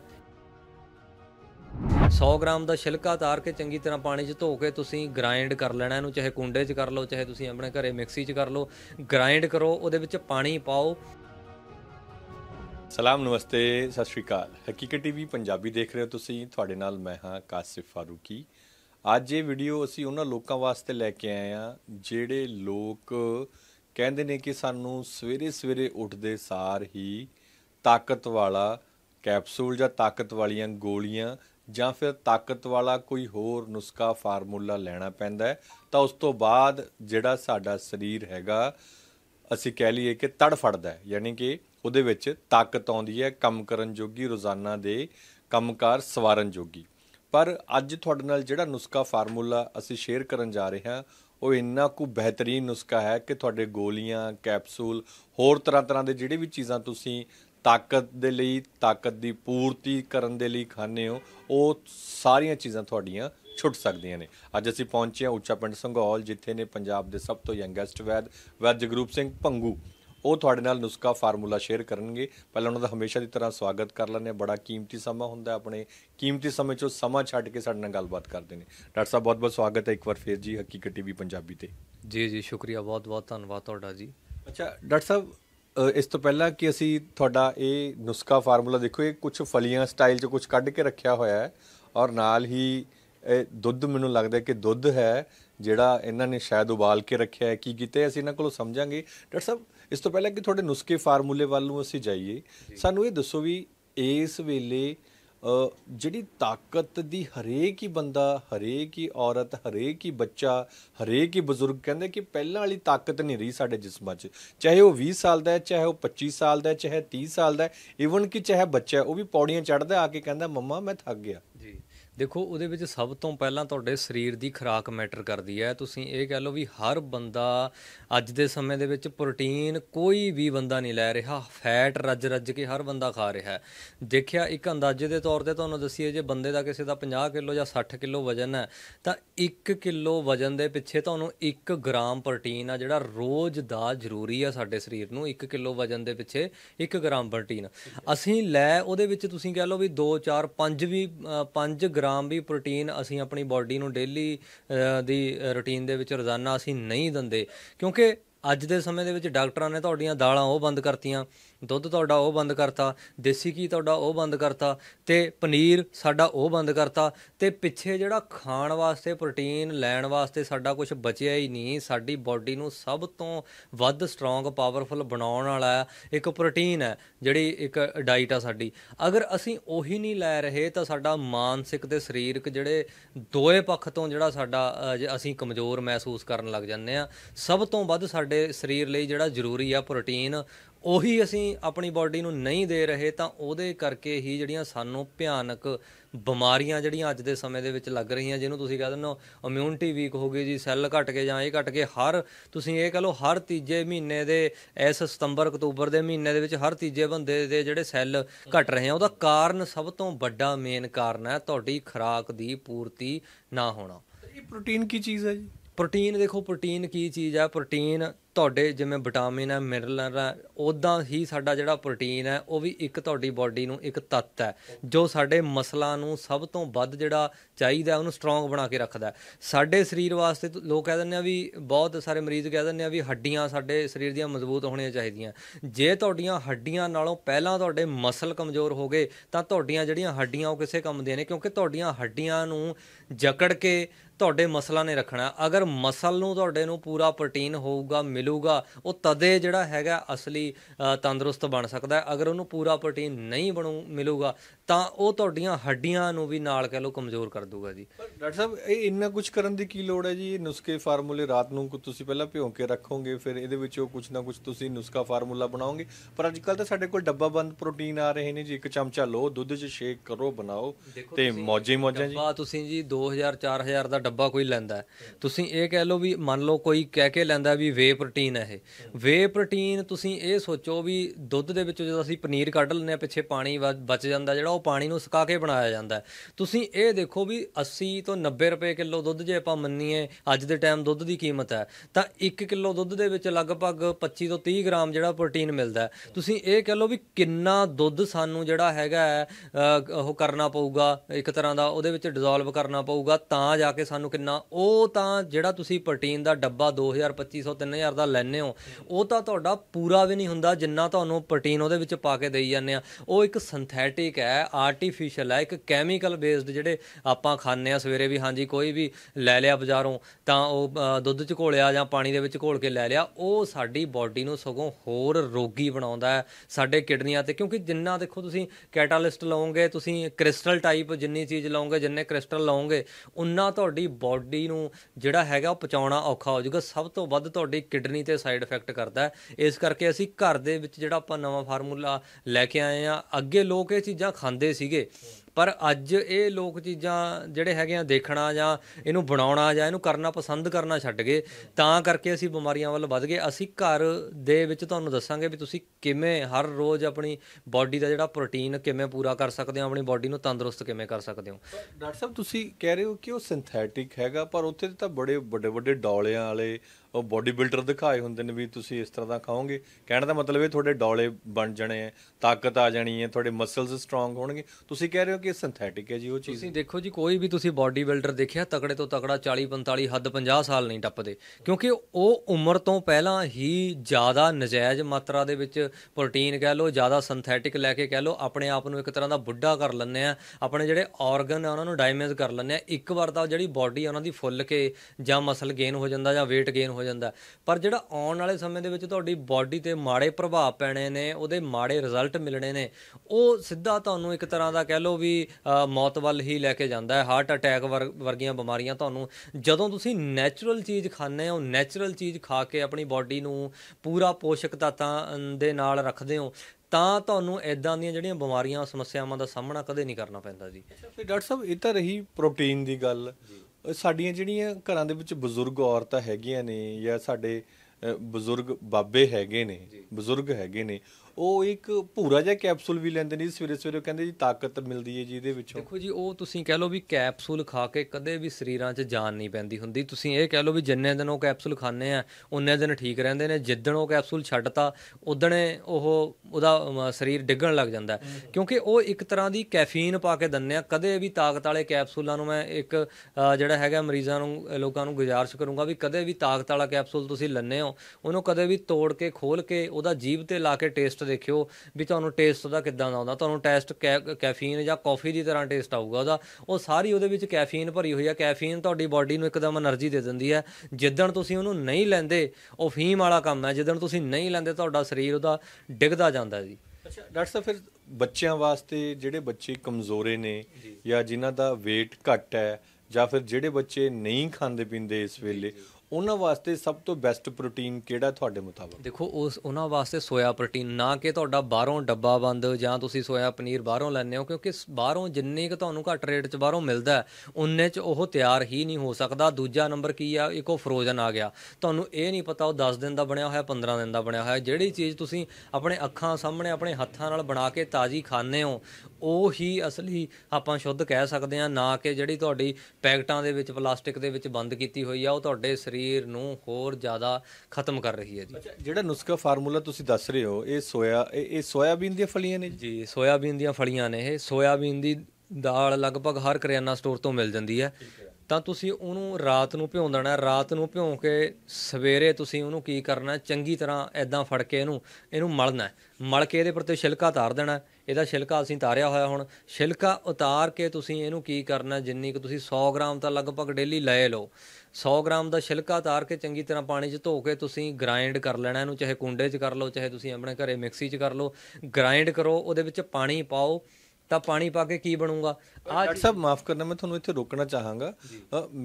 100 ਗ੍ਰਾਮ ਦਾ ਛਿਲਕਾ ਤਾਰ ਕੇ ਚੰਗੀ ਤਰ੍ਹਾਂ ਪਾਣੀ 'ਚ ਧੋ ਕੇ ਤੁਸੀਂ ਗ੍ਰਾਈਂਡ ਕਰ ਲੈਣਾ ਇਹਨੂੰ ਚਾਹੇ ਕੁੰਡੇ 'ਚ ਕਰ ਲਓ ਚਾਹੇ ਤੁਸੀਂ ਆਪਣੇ ਘਰੇ ਮਿਕਸੀ 'ਚ ਕਰ ਲਓ ਗ੍ਰਾਈਂਡ ਕਰੋ ਉਹਦੇ ਵਿੱਚ ਪਾਣੀ ਪਾਓ ਸਲਾਮ ਨਮਸਤੇ ਸਤਿ ਸ਼੍ਰੀ ਅਕਾਲ ਹਕੀਕਤ ਟੀਵੀ ਪੰਜਾਬੀ ਦੇਖ ਰਹੇ ਹੋ ਤੁਸੀਂ ਤੁਹਾਡੇ ਨਾਲ ਮੈਂ ਹਾਂ ਕਾਸਿਫ ਫਾਰੂਕੀ ਅੱਜ ਇਹ ਵੀਡੀਓ ਅਸੀਂ ਉਹਨਾਂ ਲੋਕਾਂ ਵਾਸਤੇ ਲੈ ਕੇ ਆਏ ਆ ਜਿਹੜੇ ਲੋਕ ਕਹਿੰਦੇ ਨੇ ਕਿ ਸਾਨੂੰ ਸਵੇਰੇ ਸਵੇਰੇ ਉੱਠਦੇ ਸਾਰ ਹੀ ਤਾਕਤ ਵਾਲਾ ਕੈਪਸੂਲ ਜਾਂ ਤਾਕਤ ਵਾਲੀਆਂ ਗੋਲੀਆਂ ਜਾਂ ਫਿਰ ਤਾਕਤ ਵਾਲਾ ਕੋਈ ਹੋਰ ਨੁਸਖਾ ਫਾਰਮੂਲਾ ਲੈਣਾ ਪੈਂਦਾ ਤਾਂ ਉਸ ਤੋਂ ਬਾਅਦ ਜਿਹੜਾ ਸਾਡਾ ਸਰੀਰ ਹੈਗਾ ਅਸੀਂ ਕਹਿ ਲਈਏ ਕਿ ਤੜਫੜਦਾ ਹੈ ਯਾਨੀ ਕਿ ਉਹਦੇ ਵਿੱਚ ਤਾਕਤ ਆਉਂਦੀ ਹੈ ਕੰਮ ਕਰਨ ਜੋਗੀ ਰੋਜ਼ਾਨਾ ਦੇ ਕੰਮਕਾਰ ਸਵਾਰਨ ਜੋਗੀ ਪਰ ਅੱਜ ਤੁਹਾਡੇ ਨਾਲ ਜਿਹੜਾ ਨੁਸਖਾ ਫਾਰਮੂਲਾ ਅਸੀਂ ਸ਼ੇਅਰ ਕਰਨ ਜਾ ਰਹੇ ਹਾਂ ਉਹ ਇੰਨਾ ਕੁ ਬਿਹਤਰੀਨ ਨੁਸਖਾ ਹੈ ਕਿ ਤੁਹਾਡੇ ਗੋਲੀਆਂ ਕੈਪਸੂਲ ਹੋਰ ਤਰ੍ਹਾਂ ਤਰ੍ਹਾਂ ਦੇ ਜਿਹੜੇ ਵੀ ਚੀਜ਼ਾਂ ਤੁਸੀਂ ਤਾਕਤ ਦੇ ਲਈ ਤਾਕਤ ਦੀ ਪੂਰਤੀ ਕਰਨ ਦੇ ਲਈ ਖਾਣੇ ਹੋ ਉਹ ਸਾਰੀਆਂ ਚੀਜ਼ਾਂ ਤੁਹਾਡੀਆਂ ਛੁੱਟ ਸਕਦੀਆਂ ਨੇ ਅੱਜ ਅਸੀਂ ਪਹੁੰਚੇ ਹਾਂ ਉੱਚਾ ਪਿੰਡ ਸੰਘੌਲ ਜਿੱਥੇ ਨੇ ਪੰਜਾਬ ਦੇ ਸਭ ਤੋਂ ਯੰਗੈਸਟ ਵੈਦ ਵੈਦ ਜਗਰੂਪ ਸਿੰਘ ਭੰਗੂ ਉਹ ਤੁਹਾਡੇ ਨਾਲ ਨੁਸਖਾ ਫਾਰਮੂਲਾ ਸ਼ੇਅਰ ਕਰਨਗੇ ਪਹਿਲਾਂ ਉਹਨਾਂ ਦਾ ਹਮੇਸ਼ਾ ਦੀ ਤਰ੍ਹਾਂ ਸਵਾਗਤ ਕਰ ਲੈਂਦੇ ਆ ਬੜਾ ਕੀਮਤੀ ਸਮਾਂ ਹੁੰਦਾ ਆਪਣੇ ਕੀਮਤੀ ਸਮੇਂ ਚੋਂ ਸਮਾਂ ਛੱਡ ਕੇ ਸਾਡੇ ਨਾਲ ਗੱਲਬਾਤ ਕਰਦੇ ਨੇ ਡਾਕਟਰ ਸਾਹਿਬ ਬਹੁਤ-ਬਹੁਤ ਸਵਾਗਤ ਹੈ ਇੱਕ ਵਾਰ ਫੇਰ ਜੀ ਹਕੀਕਤ ਟੀਵੀ ਪੰਜਾਬੀ ਤੇ ਜੀ ਜੀ ਸ਼ੁਕਰੀਆ ਬਹੁਤ-ਬਹੁਤ ਧੰਨਵਾਦ ਤੁਹਾਡਾ ਜੀ ਅੱਛਾ ਡਾਕਟਰ ਸਾਹਿਬ ਇਸ ਤੋਂ ਪਹਿਲਾਂ ਕਿ ਅਸੀਂ ਤੁਹਾਡਾ ਇਹ ਨੁਸਖਾ ਫਾਰਮੂਲਾ ਦੇਖੋ ਇਹ ਕੁਝ ਫਲੀਆਂ ਸਟਾਈਲ 'ਚ ਕੁਝ ਕੱਢ ਕੇ ਰੱਖਿਆ ਹੋਇਆ ਹੈ ਔਰ ਨਾਲ ਹੀ ਦੁੱਧ ਮੈਨੂੰ ਲੱਗਦਾ ਕਿ ਦੁੱਧ ਹੈ ਜਿਹੜਾ ਇਹਨਾਂ ਨੇ ਸ਼ਾਇਦ ਉਬਾਲ ਕੇ ਰੱਖਿਆ ਹੈ ਕੀ ਕੀਤੇ ਅਸੀਂ ਇਹਨਾਂ ਕੋਲੋਂ ਸਮਝਾਂਗੇ ਡਾਕਟਰ ਸਾਹਿਬ ਇਸ ਤੋਂ ਪਹਿਲਾਂ ਕਿ ਤੁਹਾਡੇ ਨੁਸਖੇ ਫਾਰਮੂਲੇ ਵੱਲ ਨੂੰ ਅਸੀਂ ਜਾਈਏ ਸਾਨੂੰ ਇਹ ਦੱਸੋ ਵੀ ਇਸ ਵੇਲੇ ਜਿਹੜੀ ਤਾਕਤ ਦੀ ਹਰੇਕ ਹੀ ਬੰਦਾ ਹਰੇਕ ਹੀ ਔਰਤ ਹਰੇਕ ਹੀ ਬੱਚਾ ਹਰੇਕ ਹੀ ਬਜ਼ੁਰਗ ਕਹਿੰਦੇ ਕਿ ਪਹਿਲਾਂ ਵਾਲੀ ਤਾਕਤ ਨਹੀਂ ਰਹੀ ਸਾਡੇ ਜਿਸਮਾਂ 'ਚ ਚਾਹੇ ਉਹ 20 ਸਾਲ ਦਾ ਹੈ ਚਾਹੇ ਉਹ 25 ਸਾਲ ਦਾ ਹੈ ਚਾਹੇ 30 ਸਾਲ ਦਾ ਹੈ ਈਵਨ ਕਿ ਚਾਹੇ ਬੱਚਾ ਉਹ ਵੀ ਪੌੜੀਆਂ ਚੜਦਾ ਆ ਕੇ ਕਹਿੰਦਾ ਮੰਮਾ ਮੈਂ ਥੱਕ ਗਿਆ ਦੇਖੋ ਉਹਦੇ ਵਿੱਚ ਸਭ ਤੋਂ ਪਹਿਲਾਂ ਤੁਹਾਡੇ ਸਰੀਰ ਦੀ ਖੁਰਾਕ ਮੈਟਰ ਕਰਦੀ ਹੈ ਤੁਸੀਂ ਇਹ ਕਹਿ ਲਓ ਵੀ ਹਰ ਬੰਦਾ ਅੱਜ ਦੇ ਸਮੇਂ ਦੇ ਵਿੱਚ ਪ੍ਰੋਟੀਨ ਕੋਈ ਵੀ ਬੰਦਾ ਨਹੀਂ ਲੈ ਰਿਹਾ ਫੈਟ ਰੱਜ ਰੱਜ ਕੇ ਹਰ ਬੰਦਾ ਖਾ ਰਿਹਾ ਹੈ ਦੇਖਿਆ ਇੱਕ ਅੰਦਾਜ਼ੇ ਦੇ ਤੌਰ ਤੇ ਤੁਹਾਨੂੰ ਦੱਸੀਏ ਜੇ ਬੰਦੇ ਦਾ ਕਿਸੇ ਦਾ 50 ਕਿਲੋ ਜਾਂ 60 ਕਿਲੋ ਵਜਨ ਹੈ ਤਾਂ 1 ਕਿਲੋ ਵਜਨ ਦੇ ਪਿੱਛੇ ਤੁਹਾਨੂੰ 1 ਗ੍ਰਾਮ ਪ੍ਰੋਟੀਨ ਆ ਜਿਹੜਾ ਰੋਜ਼ ਦਾ ਜ਼ਰੂਰੀ ਆ ਸਾਡੇ ਸਰੀਰ ਨੂੰ 1 ਕਿਲੋ ਵਜਨ ਦੇ ਪਿੱਛੇ 1 ਗ੍ਰਾਮ ਪ੍ਰੋਟੀਨ ਅਸੀਂ ਲੈ ਉਹਦੇ ਵਿੱਚ ਤੁਸੀਂ ਕਹਿ ਲਓ ਵੀ 2 4 5 ਵੀ 5 ਗ੍ਰਾਮ ਗ੍ਰਾਮ ਵੀ ਪ੍ਰੋਟੀਨ ਅਸੀਂ ਆਪਣੀ ਬਾਡੀ ਨੂੰ ਡੇਲੀ ਦੀ ਰੁਟੀਨ ਦੇ ਵਿੱਚ ਰੋਜ਼ਾਨਾ ਅਸੀਂ ਨਹੀਂ ਦਿੰਦੇ ਕਿਉਂਕਿ ਅੱਜ ਦੇ ਸਮੇਂ ਦੇ ਵਿੱਚ ਡਾਕਟਰਾਂ ਨੇ ਤੁਹਾਡੀਆਂ ਦਾਲਾਂ ਉਹ ਬੰਦ ਕਰਤੀਆਂ ਦੁੱਧ ਤੁਹਾਡਾ ਉਹ ਬੰਦ ਕਰਤਾ ਦੇਸੀ ਘੀ ਤੁਹਾਡਾ ਉਹ ਬੰਦ ਕਰਤਾ ਤੇ ਪਨੀਰ ਸਾਡਾ ਉਹ ਬੰਦ ਕਰਤਾ ਤੇ ਪਿੱਛੇ ਜਿਹੜਾ ਖਾਣ ਵਾਸਤੇ ਪ੍ਰੋਟੀਨ ਲੈਣ ਵਾਸਤੇ ਸਾਡਾ ਕੁਝ ਬਚਿਆ ਹੀ ਨਹੀਂ ਸਾਡੀ ਬਾਡੀ ਨੂੰ ਸਭ ਤੋਂ ਵੱਧ ਸਟਰੋਂਗ ਪਾਵਰਫੁਲ ਬਣਾਉਣ ਵਾਲਾ ਇੱਕ ਪ੍ਰੋਟੀਨ ਹੈ ਜਿਹੜੀ ਇੱਕ ਡਾਈਟ ਆ ਸਾਡੀ ਅਗਰ ਅਸੀਂ ਉਹੀ ਨਹੀਂ ਲੈ ਰਹੇ ਤਾਂ ਸਾਡਾ ਮਾਨਸਿਕ ਤੇ ਸਰੀਰਕ ਜਿਹੜੇ ਦੋਏ ਪੱਖ ਤੋਂ ਜਿਹੜਾ ਸਾਡਾ ਅਸੀਂ ਕਮਜ਼ੋਰ ਮਹਿਸੂਸ ਕਰਨ ਲੱਗ ਜਾਂਦੇ ਆ ਸਭ ਤੋਂ ਵੱਧ ਸਾਡੇ ਸਰੀਰ ਲਈ ਜਿਹੜਾ ਜ਼ਰੂਰੀ ਆ ਪ੍ਰੋਟੀਨ ਉਹੀ ਅਸੀਂ ਆਪਣੀ ਬਾਡੀ ਨੂੰ ਨਹੀਂ ਦੇ ਰਹੇ ਤਾਂ ਉਹਦੇ ਕਰਕੇ ਹੀ ਜਿਹੜੀਆਂ ਸਾਨੂੰ ਭਿਆਨਕ ਬਿਮਾਰੀਆਂ ਜਿਹੜੀਆਂ ਅੱਜ ਦੇ ਸਮੇਂ ਦੇ ਵਿੱਚ ਲੱਗ ਰਹੀਆਂ ਜਿਹਨੂੰ ਤੁਸੀਂ ਕਹਿੰਦੇ ਹੋ ਇਮਿਊਨਿਟੀ ਵੀਕ ਹੋ ਗਈ ਜੀ ਸੈੱਲ ਘਟ ਕੇ ਜਾਂ ਇਹ ਘਟ ਕੇ ਹਰ ਤੁਸੀਂ ਇਹ ਕਹ ਲਓ ਹਰ ਤੀਜੇ ਮਹੀਨੇ ਦੇ ਇਸ ਸਤੰਬਰ ਅਕਤੂਬਰ ਦੇ ਮਹੀਨੇ ਦੇ ਵਿੱਚ ਹਰ ਤੀਜੇ ਬੰਦੇ ਦੇ ਜਿਹੜੇ ਸੈੱਲ ਘਟ ਰਹੇ ਆ ਉਹਦਾ ਕਾਰਨ ਸਭ ਤੋਂ ਵੱਡਾ ਮੇਨ ਕਾਰਨ ਹੈ ਤੁਹਾਡੀ ਖੁਰਾਕ ਦੀ ਪੂਰਤੀ ਨਾ ਹੋਣਾ ਇਹ ਪ੍ਰੋਟੀਨ ਕੀ ਚੀਜ਼ ਹੈ ਜੀ ਪ੍ਰੋਟੀਨ ਦੇਖੋ ਪ੍ਰੋਟੀਨ ਕੀ ਚੀਜ਼ ਹੈ ਪ੍ਰੋਟੀਨ ਤੁਹਾਡੇ ਜਿਵੇਂ ਵਿਟਾਮਿਨ ਹੈ ਮਿਨਰਲ ਹੈ ਉਦਾਂ ਹੀ ਸਾਡਾ ਜਿਹੜਾ ਪ੍ਰੋਟੀਨ ਹੈ ਉਹ ਵੀ ਇੱਕ ਤੁਹਾਡੀ ਬਾਡੀ ਨੂੰ ਇੱਕ ਤੱਤ ਹੈ ਜੋ ਸਾਡੇ ਮਸਲਾਂ ਨੂੰ ਸਭ ਤੋਂ ਵੱਧ ਜਿਹੜਾ ਚਾਹੀਦਾ ਉਹਨੂੰ ਸਟਰੋਂਗ ਬਣਾ ਕੇ ਰੱਖਦਾ ਸਾਡੇ ਸਰੀਰ ਵਾਸਤੇ ਲੋਕ ਕਹਿ ਦਿੰਦੇ ਆ ਵੀ ਬਹੁਤ ਸਾਰੇ ਮਰੀਜ਼ ਕਹਿ ਦਿੰਦੇ ਆ ਵੀ ਹੱਡੀਆਂ ਸਾਡੇ ਸਰੀਰ ਦੀਆਂ ਮਜ਼ਬੂਤ ਹੋਣੀਆਂ ਚਾਹੀਦੀਆਂ ਜੇ ਤੁਹਾਡੀਆਂ ਹੱਡੀਆਂ ਨਾਲੋਂ ਪਹਿਲਾਂ ਤੁਹਾਡੇ ਮਸਲ ਕਮਜ਼ੋਰ ਹੋ ਗਏ ਤਾਂ ਤੁਹਾਡੀਆਂ ਜਿਹੜੀਆਂ ਹੱਡੀਆਂ ਉਹ ਕਿਸੇ ਕੰਮ ਦੇ ਨੇ ਕਿਉਂਕਿ ਤੁਹਾਡੀਆਂ ਹੱਡੀਆਂ ਨੂੰ ਜਕੜ ਕੇ ਤੁਹਾਡੇ ਮਸਲਾ ਨੇ ਰੱਖਣਾ ਅਗਰ ਮਸਲ ਨੂੰ ਤੁਹਾਡੇ ਨੂੰ ਪੂਰਾ ਪ੍ਰੋਟੀਨ ਹੋਊਗਾ ਮਿਲੂਗਾ ਉਹ ਤਦੇ ਜਿਹੜਾ ਹੈਗਾ ਅਸਲੀ ਤੰਦਰੁਸਤ ਬਣ ਸਕਦਾ ਅਗਰ ਉਹਨੂੰ ਪੂਰਾ ਪ੍ਰੋਟੀਨ ਨਹੀਂ ਬਣੂ ਮਿਲੂਗਾ ਤਾਂ ਉਹ ਤੁਹਾਡੀਆਂ ਹੱਡੀਆਂ ਨੂੰ ਵੀ ਨਾਲ ਕਹਿ ਲੋ ਕਮਜ਼ੋਰ ਕਰ ਦੂਗਾ ਜੀ ਪਰ ਡਾਕਟਰ ਸਾਹਿਬ ਇਹ ਇੰਨਾ ਕੁਝ ਕਰਨ ਦੀ ਕੀ ਲੋੜ ਹੈ ਜੀ ਇਹ ਨੁਸਖੇ ਫਾਰਮੂਲੇ ਰਾਤ ਨੂੰ ਤੁਸੀਂ ਪਹਿਲਾਂ ਭਿਓ ਕੇ ਰੱਖੋਗੇ ਫਿਰ ਇਹਦੇ ਵਿੱਚ ਉਹ ਕੁਝ ਨਾ ਕੁਝ ਤੁਸੀਂ ਨੁਸਖਾ ਫਾਰਮੂਲਾ ਬਣਾਓਗੇ ਪਰ ਅੱਜ ਕੱਲ ਤਾਂ ਸਾਡੇ ਕੋਲ ਡੱਬਾ ਬੰਦ ਪ੍ਰੋਟੀਨ ਆ ਰਹੇ ਨੇ ਜੀ ਇੱਕ ਚਮਚਾ ਲਓ ਦੁੱਧ 'ਚ ਸ਼ੇਕ ਕਰੋ ਬਣਾਓ ਤੇ ਮੌਜੇ ਮੌਜਾਂ ਜੀ ਬਾਤ ਤੁਸੀਂ ਜੀ 2000 4000 ਦਾ ਡੱਬਾ ਕੋਈ ਲੈਂਦਾ ਤੁਸੀਂ ਇਹ ਕਹਿ ਲਓ ਵੀ ਮੰਨ ਲਓ ਕੋਈ ਕਹਿ ਕੇ ਲੈਂਦਾ ਵੀ ਵੇ ਪ੍ਰੋਟੀਨ ਹੈ ਇਹ ਵੇ ਪ੍ਰੋਟੀਨ ਤੁਸੀਂ ਇਹ ਸੋਚੋ ਵੀ ਦੁੱਧ ਦੇ ਵਿੱਚ ਜਦੋਂ ਅਸੀਂ ਪਨੀਰ ਕੱਢ ਲੈਂਦੇ ਆ ਪਿੱਛੇ ਪਾਣੀ ਬਚ ਜਾਂਦਾ ਜਿਹੜਾ ਉਹ ਪਾਣੀ ਨੂੰ ਸੁਕਾ ਕੇ ਬਣਾਇਆ ਜਾਂਦਾ ਤੁਸੀਂ ਇਹ ਦੇਖੋ ਵੀ 80 ਤੋਂ 90 ਰੁਪਏ ਕਿਲੋ ਦੁੱਧ ਜੇ ਆਪਾਂ ਮੰਨੀਏ ਅੱਜ ਦੇ ਟਾਈਮ ਦੁੱਧ ਦੀ ਕੀਮਤ ਹੈ ਤਾਂ 1 ਕਿਲੋ ਦੁੱਧ ਦੇ ਵਿੱਚ ਲਗਭਗ 25 ਤੋਂ 30 ਗ੍ਰਾਮ ਜਿਹੜਾ ਪ੍ਰੋਟੀਨ ਮਿਲਦਾ ਤੁਸੀਂ ਇਹ ਕਹ ਲਓ ਵੀ ਕਿੰਨਾ ਦੁੱਧ ਸਾਨੂੰ ਜਿਹੜਾ ਹੈਗਾ ਉਹ ਕਰਨਾ ਪਊਗਾ ਇੱਕ ਤਰ੍ਹਾਂ ਦਾ ਉਹਦੇ ਵਿੱਚ ਡਿਸੋਲਵ ਕਰਨਾ ਪਊਗਾ ਤਾਂ ਜਾ ਕੇ ਸਾਨੂੰ ਕਿੰਨਾ ਉਹ ਤਾਂ ਜਿਹੜਾ ਤੁਸੀਂ ਪ੍ਰੋਟੀਨ ਦਾ ਡੱਬਾ 2000 2500 3000 ਦਾ ਲੈਨੇ ਹੋ ਉਹ ਤਾਂ ਤੁਹਾਡਾ ਪੂਰਾ ਵੀ ਨਹੀਂ ਹੁੰਦਾ ਜਿੰਨਾ ਤੁਹਾਨੂੰ ਪ੍ਰੋਟੀਨ ਉਹਦੇ ਵਿੱਚ ਪਾ ਕੇ ਦੇਈ ਜਾਂਦੇ ਆ ਉਹ ਇੱਕ ਸਿੰਥੈਟਿਕ ਹੈ ਆਰਟੀਫੀਸ਼ੀਅਲ ਹੈ ਇੱਕ ਕੈਮੀਕਲ ਬੇਸਡ ਜਿਹੜੇ ਆਪਾਂ ਖਾਂਦੇ ਆ ਸਵੇਰੇ ਵੀ ਹਾਂਜੀ ਕੋਈ ਵੀ ਲੈ ਲਿਆ ਬਾਜ਼ਾਰੋਂ ਤਾਂ ਉਹ ਦੁੱਧ ਚ ਘੋਲਿਆ ਜਾਂ ਪਾਣੀ ਦੇ ਵਿੱਚ ਘੋਲ ਕੇ ਲੈ ਲਿਆ ਉਹ ਸਾਡੀ ਬਾਡੀ ਨੂੰ ਸਗੋਂ ਹੋਰ ਰੋਗੀ ਬਣਾਉਂਦਾ ਹੈ ਸਾਡੇ ਕਿਡਨੀਆਂ ਤੇ ਕਿਉਂਕਿ ਜਿੰਨਾ ਦੇਖੋ ਤੁਸੀਂ ਕੈਟਾਲਿਸਟ ਲਓਗੇ ਤੁਸੀਂ ਕ੍ਰਿਸਟਲ ਟਾਈਪ ਜਿੰਨੀ ਚੀਜ਼ ਲਓਗੇ ਜਿੰਨੇ ਕ੍ਰਿਸਟਲ ਲਓਗੇ ਉਨਾ ਤੁਹਾਡੀ ਬਾਡੀ ਨੂੰ ਜਿਹੜਾ ਹੈਗਾ ਉਹ ਪਚਾਉਣਾ ਔਖਾ ਹੋ ਜਾਊਗਾ ਸਭ ਤੋਂ ਵੱਧ ਤੁਹਾਡੀ ਕਿਡਨੀ ਤੇ ਸਾਈਡ ਇਫੈਕਟ ਕਰਦਾ ਹੈ ਇਸ ਕਰਕੇ ਅਸੀਂ ਘਰ ਦੇ ਵਿੱਚ ਜਿਹੜਾ ਆਪਾਂ ਨਵਾਂ ਫਾਰਮੂਲਾ ਲੈ ਕੇ ਆਏ ਆ ਅੱਗੇ ਲੋਕ ਇਹ ਚੀਜ਼ਾਂ ਖਾਂ ਜਾਂਦੇ ਸੀਗੇ ਪਰ ਅੱਜ ਇਹ ਲੋਕ ਚੀਜ਼ਾਂ ਜਿਹੜੇ ਹੈਗੇ ਆ ਦੇਖਣਾ ਜਾਂ ਇਹਨੂੰ ਬਣਾਉਣਾ ਜਾਂ ਇਹਨੂੰ ਕਰਨਾ ਪਸੰਦ ਕਰਨਾ ਛੱਡ ਗਏ ਤਾਂ ਕਰਕੇ ਅਸੀਂ ਬਿਮਾਰੀਆਂ ਵੱਲ ਵੱਧ ਗਏ ਅਸੀਂ ਘਰ ਦੇ ਵਿੱਚ ਤੁਹਾਨੂੰ ਦੱਸਾਂਗੇ ਵੀ ਤੁਸੀਂ ਕਿਵੇਂ ਹਰ ਰੋਜ਼ ਆਪਣੀ ਬਾਡੀ ਦਾ ਜਿਹੜਾ ਪ੍ਰੋਟੀਨ ਕਿਵੇਂ ਪੂਰਾ ਕਰ ਸਕਦੇ ਹੋ ਆਪਣੀ ਬਾਡੀ ਨੂੰ ਤੰਦਰੁਸਤ ਕਿਵੇਂ ਕਰ ਸਕਦੇ ਹੋ ਡਾਕਟਰ ਸਾਹਿਬ ਤੁਸੀਂ ਕਹਿ ਰਹੇ ਹੋ ਕਿ ਉਹ ਸਿੰਥੈਟਿਕ ਹੈਗਾ ਪਰ ਉੱਥੇ ਤਾਂ ਬੜੇ ਵੱਡੇ ਵੱਡੇ ਡੌਲਿਆਂ ਵਾਲੇ ਉਹ ਬਾਡੀ ਬਿਲਡਰ ਦਿਖਾਏ ਹੁੰਦੇ ਨੇ ਵੀ ਤੁਸੀਂ ਇਸ ਤਰ੍ਹਾਂ ਦਾ ਖਾਓਗੇ ਕਹਿਣ ਦਾ ਮਤਲਬ ਇਹ ਤੁਹਾਡੇ ਡੋਲੇ ਬਣ ਜਾਣੇ ਆ ਤਾਕਤ ਆ ਜਾਣੀ ਹੈ ਤੁਹਾਡੇ ਮਸਲਸ ਸਟਰੋਂਗ ਹੋਣਗੇ ਤੁਸੀਂ ਕਹਿ ਰਹੇ ਹੋ ਕਿ ਸਿੰਥੈਟਿਕ ਹੈ ਜੀ ਉਹ ਚੀਜ਼ ਤੁਸੀਂ ਦੇਖੋ ਜੀ ਕੋਈ ਵੀ ਤੁਸੀਂ ਬਾਡੀ ਬਿਲਡਰ ਦੇਖਿਆ ਤਕੜੇ ਤੋਂ ਤਕੜਾ 40 45 ਹੱਦ 50 ਸਾਲ ਨਹੀਂ ਟੱਪਦੇ ਕਿਉਂਕਿ ਉਹ ਉਮਰ ਤੋਂ ਪਹਿਲਾਂ ਹੀ ਜ਼ਿਆਦਾ ਨਜਾਇਜ਼ ਮਾਤਰਾ ਦੇ ਵਿੱਚ ਪ੍ਰੋਟੀਨ ਕਹਿ ਲਓ ਜ਼ਿਆਦਾ ਸਿੰਥੈਟਿਕ ਲੈ ਕੇ ਕਹਿ ਲਓ ਆਪਣੇ ਆਪ ਨੂੰ ਇੱਕ ਤਰ੍ਹਾਂ ਦਾ ਬੁੱਢਾ ਕਰ ਲੈਂਦੇ ਆ ਆਪਣੇ ਜਿਹੜੇ ਆਰਗਨ ਆ ਉਹਨਾਂ ਨੂੰ ਡੈਮੇਜ ਕਰ ਲੈਂਦੇ ਆ ਇੱਕ ਵਾਰ ਤਾਂ ਜਿਹੜੀ ਬਾਡੀ ਉਹਨਾਂ ਦੀ ਫੁੱਲ ਕੇ ਜਾਂ ਮਸਲ ਗੇਨ ਹੋ ਜਾਂਦਾ ਜਾਂ weight gain ਹੋ ਜਾਂਦਾ ਪਰ ਜਿਹੜਾ ਆਉਣ ਵਾਲੇ ਸਮੇਂ ਦੇ ਵਿੱਚ ਤੁਹਾਡੀ ਬਾਡੀ ਤੇ ਮਾੜੇ ਪ੍ਰਭਾਵ ਪੈਣੇ ਨੇ ਉਹਦੇ ਮਾੜੇ ਰਿਜ਼ਲਟ ਮਿਲਣੇ ਨੇ ਉਹ ਸਿੱਧਾ ਤੁਹਾਨੂੰ ਇੱਕ ਤਰ੍ਹਾਂ ਦਾ ਕਹਿ ਲਓ ਵੀ ਮੌਤ ਵੱਲ ਹੀ ਲੈ ਕੇ ਜਾਂਦਾ ਹੈ ਹਾਰਟ ਅਟੈਕ ਵਰਗੀਆਂ ਬਿਮਾਰੀਆਂ ਤੁਹਾਨੂੰ ਜਦੋਂ ਤੁਸੀਂ ਨੈਚੁਰਲ ਚੀਜ਼ ਖਾਂਦੇ ਹੋ ਨੈਚੁਰਲ ਚੀਜ਼ ਖਾ ਕੇ ਆਪਣੀ ਬਾਡੀ ਨੂੰ ਪੂਰਾ ਪੋਸ਼ਕ ਤੱਤਾਂ ਦੇ ਨਾਲ ਰੱਖਦੇ ਹੋ ਤਾਂ ਤੁਹਾਨੂੰ ਇਦਾਂ ਦੀਆਂ ਜਿਹੜੀਆਂ ਬਿਮਾਰੀਆਂ ਸਮੱਸਿਆਵਾਂ ਦਾ ਸਾਹਮਣਾ ਕਦੇ ਨਹੀਂ ਕਰਨਾ ਪੈਂਦਾ ਜੀ ਅੱਛਾ ਫਿਰ ਡਾਕਟਰ ਸਾਹਿਬ ਇਹ ਤਾਂ ਰਹੀ ਪ੍ਰੋਟੀਨ ਦੀ ਗੱਲ ਸਾਡੀਆਂ ਜਿਹੜੀਆਂ ਘਰਾਂ ਦੇ ਵਿੱਚ ਬਜ਼ੁਰਗ ਔਰਤਾਂ ਹੈਗੀਆਂ ਨੇ ਜਾਂ ਸਾਡੇ ਬਜ਼ੁਰਗ ਬਾਬੇ ਹੈਗੇ ਨੇ ਬਜ਼ੁਰਗ ਹੈਗੇ ਨੇ ਉਹ ਇੱਕ ਭੂਰਾ ਜਿਹਾ ਕੈਪਸੂਲ ਵੀ ਲੈਂਦੇ ਨੇ ਸਵੇਰੇ ਸਵੇਰੇ ਕਹਿੰਦੇ ਜੀ ਤਾਕਤ ਮਿਲਦੀ ਹੈ ਜੀ ਇਹਦੇ ਵਿੱਚੋਂ ਦੇਖੋ ਜੀ ਉਹ ਤੁਸੀਂ ਕਹਿ ਲਓ ਵੀ ਕੈਪਸੂਲ ਖਾ ਕੇ ਕਦੇ ਵੀ ਸਰੀਰਾਂ 'ਚ ਜਾਨ ਨਹੀਂ ਪੈਂਦੀ ਹੁੰਦੀ ਤੁਸੀਂ ਇਹ ਕਹਿ ਲਓ ਵੀ ਜਿੰਨੇ ਦਿਨ ਉਹ ਕੈਪਸੂਲ ਖਾਣੇ ਆ ਉਹਨੇ ਦਿਨ ਠੀਕ ਰਹਿੰਦੇ ਨੇ ਜਿੱਦਣ ਉਹ ਕੈਪਸੂਲ ਛੱਡਤਾ ਉਦਣੇ ਉਹ ਉਹਦਾ ਸਰੀਰ ਡਿੱਗਣ ਲੱਗ ਜਾਂਦਾ ਕਿਉਂਕਿ ਉਹ ਇੱਕ ਤਰ੍ਹਾਂ ਦੀ ਕੈਫੀਨ ਪਾ ਕੇ ਦੰਨੇ ਆ ਕਦੇ ਵੀ ਤਾਕਤ ਵਾਲੇ ਕੈਪਸੂਲਾਂ ਨੂੰ ਮੈਂ ਇੱਕ ਜਿਹੜਾ ਹੈਗਾ ਮਰੀਜ਼ਾਂ ਨੂੰ ਲੋਕਾਂ ਨੂੰ ਗੁਜ਼ਾਰਿਸ਼ ਕਰੂੰਗਾ ਵੀ ਕਦੇ ਵੀ ਤਾਕਤ ਵਾਲਾ ਕੈਪਸੂਲ ਤੁਸੀਂ ਲੰਨੇ ਹੋ ਉਹਨੂੰ ਕਦੇ ਵੀ ਤੋੜ ਕੇ ਖੋਲ ਕੇ ਉਹਦਾ ਜੀਭ ਤੇ ਲਾ ਕੇ ਟੇਸਟ ਦੇਖਿਓ ਵੀ ਤੁਹਾਨੂੰ ਟੇਸਟ ਉਹਦਾ ਕਿੱਦਾਂ ਦਾ ਆਉਂਦਾ ਤੁਹਾਨੂੰ ਟੈਸਟ ਕੈਫੀਨ ਜਾਂ ਕਾਫੀ ਦੀ ਤਰ੍ਹਾਂ ਟੇਸਟ ਆਊਗਾ ਉਹਦਾ ਉਹ ਸਾਰੀ ਉਹਦੇ ਵਿੱਚ ਕੈਫੀਨ ਭਰੀ ਹੋਈ ਆ ਕੈਫੀਨ ਤੁਹਾਡੀ ਬਾਡੀ ਨੂੰ ਇੱਕਦਮ એનર્ਜੀ ਦੇ ਦਿੰਦੀ ਹੈ ਜਿੱਦਣ ਤੁਸੀਂ ਉਹਨੂੰ ਨਹੀਂ ਲੈਂਦੇ ਉਹ ਫੀਮ ਵਾਲਾ ਕੰਮ ਹੈ ਜਿੱਦਣ ਤੁਸੀਂ ਨਹੀਂ ਲੈਂਦੇ ਤੁਹਾਡਾ ਸਰੀਰ ਉਹਦਾ ਡਿੱਗਦਾ ਜਾਂਦਾ ਜੀ ਅੱਛਾ ਡਾਕਟਰ ਸਾਹਿਬ ਫਿਰ ਬੱਚਿਆਂ ਵਾਸਤੇ ਜਿਹੜੇ ਬੱਚੇ ਕਮਜ਼ੋਰੇ ਨੇ ਜਾਂ ਜਿਨ੍ਹਾਂ ਦਾ weight ਘੱਟ ਹੈ ਜਾਂ ਫਿਰ ਜਿਹੜੇ ਬੱਚੇ ਨਹੀਂ ਖਾਂਦੇ ਪੀਂਦੇ ਇਸ ਵੇਲੇ ਉਹਨਾਂ ਵਾਸਤੇ ਸਭ ਤੋਂ ਬੈਸਟ ਪ੍ਰੋਟੀਨ ਕਿਹੜਾ ਤੁਹਾਡੇ ਮੁਤਾਬਕ ਦੇਖੋ ਉਸ ਉਹਨਾਂ ਵਾਸਤੇ ਸੋਇਆ ਪ੍ਰੋਟੀਨ ਨਾ ਕਿ ਤੁਹਾਡਾ ਬਾਹਰੋਂ ਡੱਬਾ ਬੰਦ ਜਾਂ ਤੁਸੀਂ ਸੋਇਆ ਪਨੀਰ ਬਾਹਰੋਂ ਲੈਣੇ ਹੋ ਕਿਉਂਕਿ ਬਾਹਰੋਂ ਜਿੰਨੇ ਕ ਤੁਹਾਨੂੰ ਘੱਟ ਰੇਟ 'ਚ ਬਾਹਰੋਂ ਮਿਲਦਾ ਉਨੇ 'ਚ ਉਹ ਤਿਆਰ ਹੀ ਨਹੀਂ ਹੋ ਸਕਦਾ ਦੂਜਾ ਨੰਬਰ ਕੀ ਆ ਇੱਕੋ ਫਰੋਜ਼ਨ ਆ ਗਿਆ ਤੁਹਾਨੂੰ ਇਹ ਨਹੀਂ ਪਤਾ ਉਹ 10 ਦਿਨ ਦਾ ਬਣਿਆ ਹੋਇਆ 15 ਦਿਨ ਦਾ ਬਣਿਆ ਹੋਇਆ ਜਿਹੜੀ ਚੀਜ਼ ਤੁਸੀਂ ਆਪਣੇ ਅੱਖਾਂ ਸਾਹਮਣੇ ਆਪਣੇ ਹੱਥਾਂ ਨਾਲ ਬਣਾ ਕੇ ਤਾਜ਼ੀ ਖਾਣੇ ਹੋ ਉਹ ਹੀ ਅਸਲੀ ਆਪਾਂ ਸ਼ੁੱਧ ਕਹਿ ਸਕਦੇ ਆ ਨਾ ਕਿ ਜਿਹੜੀ ਤੁਹਾਡੀ ਪੈਕਟਾਂ ਦੇ ਵਿੱਚ ਪਲਾਸਟਿਕ ਦੇ ਵਿੱਚ ਬੰਦ ਕੀਤੀ ਹੋਈ ਆ ਉਹ ਤੁਹਾਡੇ ਸਰੀਰ ਸਰੀਰ ਨੂੰ ਹੋਰ ਜ਼ਿਆਦਾ ਖਤਮ ਕਰ ਰਹੀ ਹੈ ਜੀ ਜਿਹੜਾ ਨੁਸਖਾ ਫਾਰਮੂਲਾ ਤੁਸੀਂ ਦੱਸ ਰਹੇ ਹੋ ਇਹ ਸੋਇਆ ਇਹ ਸੋਇਆਬੀਨ ਦੀਆਂ ਫਲੀਆਂ ਨੇ ਜੀ ਸੋਇਆਬੀਨ ਦੀਆਂ ਫਲੀਆਂ ਨੇ ਇਹ ਸੋਇਆਬੀਨ ਦੀ ਦਾਲ ਲਗਭਗ ਹਰ ਕਰਿਆਨਾ ਸਟੋਰ ਤੋਂ ਮਿਲ ਜਾਂਦੀ ਹੈ ਤਾਂ ਤੁਸੀਂ ਉਹਨੂੰ ਰਾਤ ਨੂੰ ਭਿਉਂ ਦੇਣਾ ਰਾਤ ਨੂੰ ਭਿਉਂ ਕੇ ਸਵੇਰੇ ਤੁਸੀਂ ਉਹਨੂੰ ਕੀ ਕਰਨਾ ਚੰਗੀ ਤਰ੍ਹਾਂ ਐਦਾਂ ਫੜ ਕੇ ਇਹਨੂੰ ਇਹਨੂੰ ਮਲਣਾ ਮਲ ਕੇ ਇਹਦੇ ਉੱਤੇ ਛਿਲਕਾ ਤਾਰ ਦੇਣਾ ਇਹਦਾ ਛਿਲਕਾ ਅਸੀਂ ਤਾਰਿਆ ਹੋਇਆ ਹੁਣ ਛਿਲਕਾ ਉਤਾਰ ਕੇ ਤੁਸੀਂ ਇਹਨੂੰ ਕੀ ਕਰਨਾ ਜਿੰਨੀ ਕਿ ਤੁਸੀਂ 100 ਗ੍ਰਾਮ ਤਾਂ ਲਗਭਗ ਡੇਲੀ ਲੈ ਲਓ 100 ਗ੍ਰਾਮ ਦਾ ਛਿਲਕਾ ਤਾਰ ਕੇ ਚੰਗੀ ਤਰ੍ਹਾਂ ਪਾਣੀ 'ਚ ਧੋ ਕੇ ਤੁਸੀਂ ਗ੍ਰਾਈਂਡ ਕਰ ਲੈਣਾ ਇਹਨੂੰ ਚਾਹੇ ਕੁੰਡੇ 'ਚ ਕਰ ਲਓ ਚਾਹੇ ਤੁਸੀਂ ਆਪਣੇ ਘਰੇ ਮਿਕਸੀ 'ਚ ਕਰ ਲਓ ਗ੍ਰਾਈਂਡ ਕਰੋ ਉਹਦੇ ਵਿੱਚ ਪਾਣੀ ਪਾਓ ਤਾਂ ਪਾਣੀ ਪਾ ਕੇ ਕੀ ਬਣੂਗਾ ਆ ਡਾਕਟਰ ਸਾਹਿਬ ਮਾਫ ਕਰਨਾ ਮੈਂ ਤੁਹਾਨੂੰ ਇੱਥੇ ਰੋਕਣਾ ਚਾਹਾਂਗਾ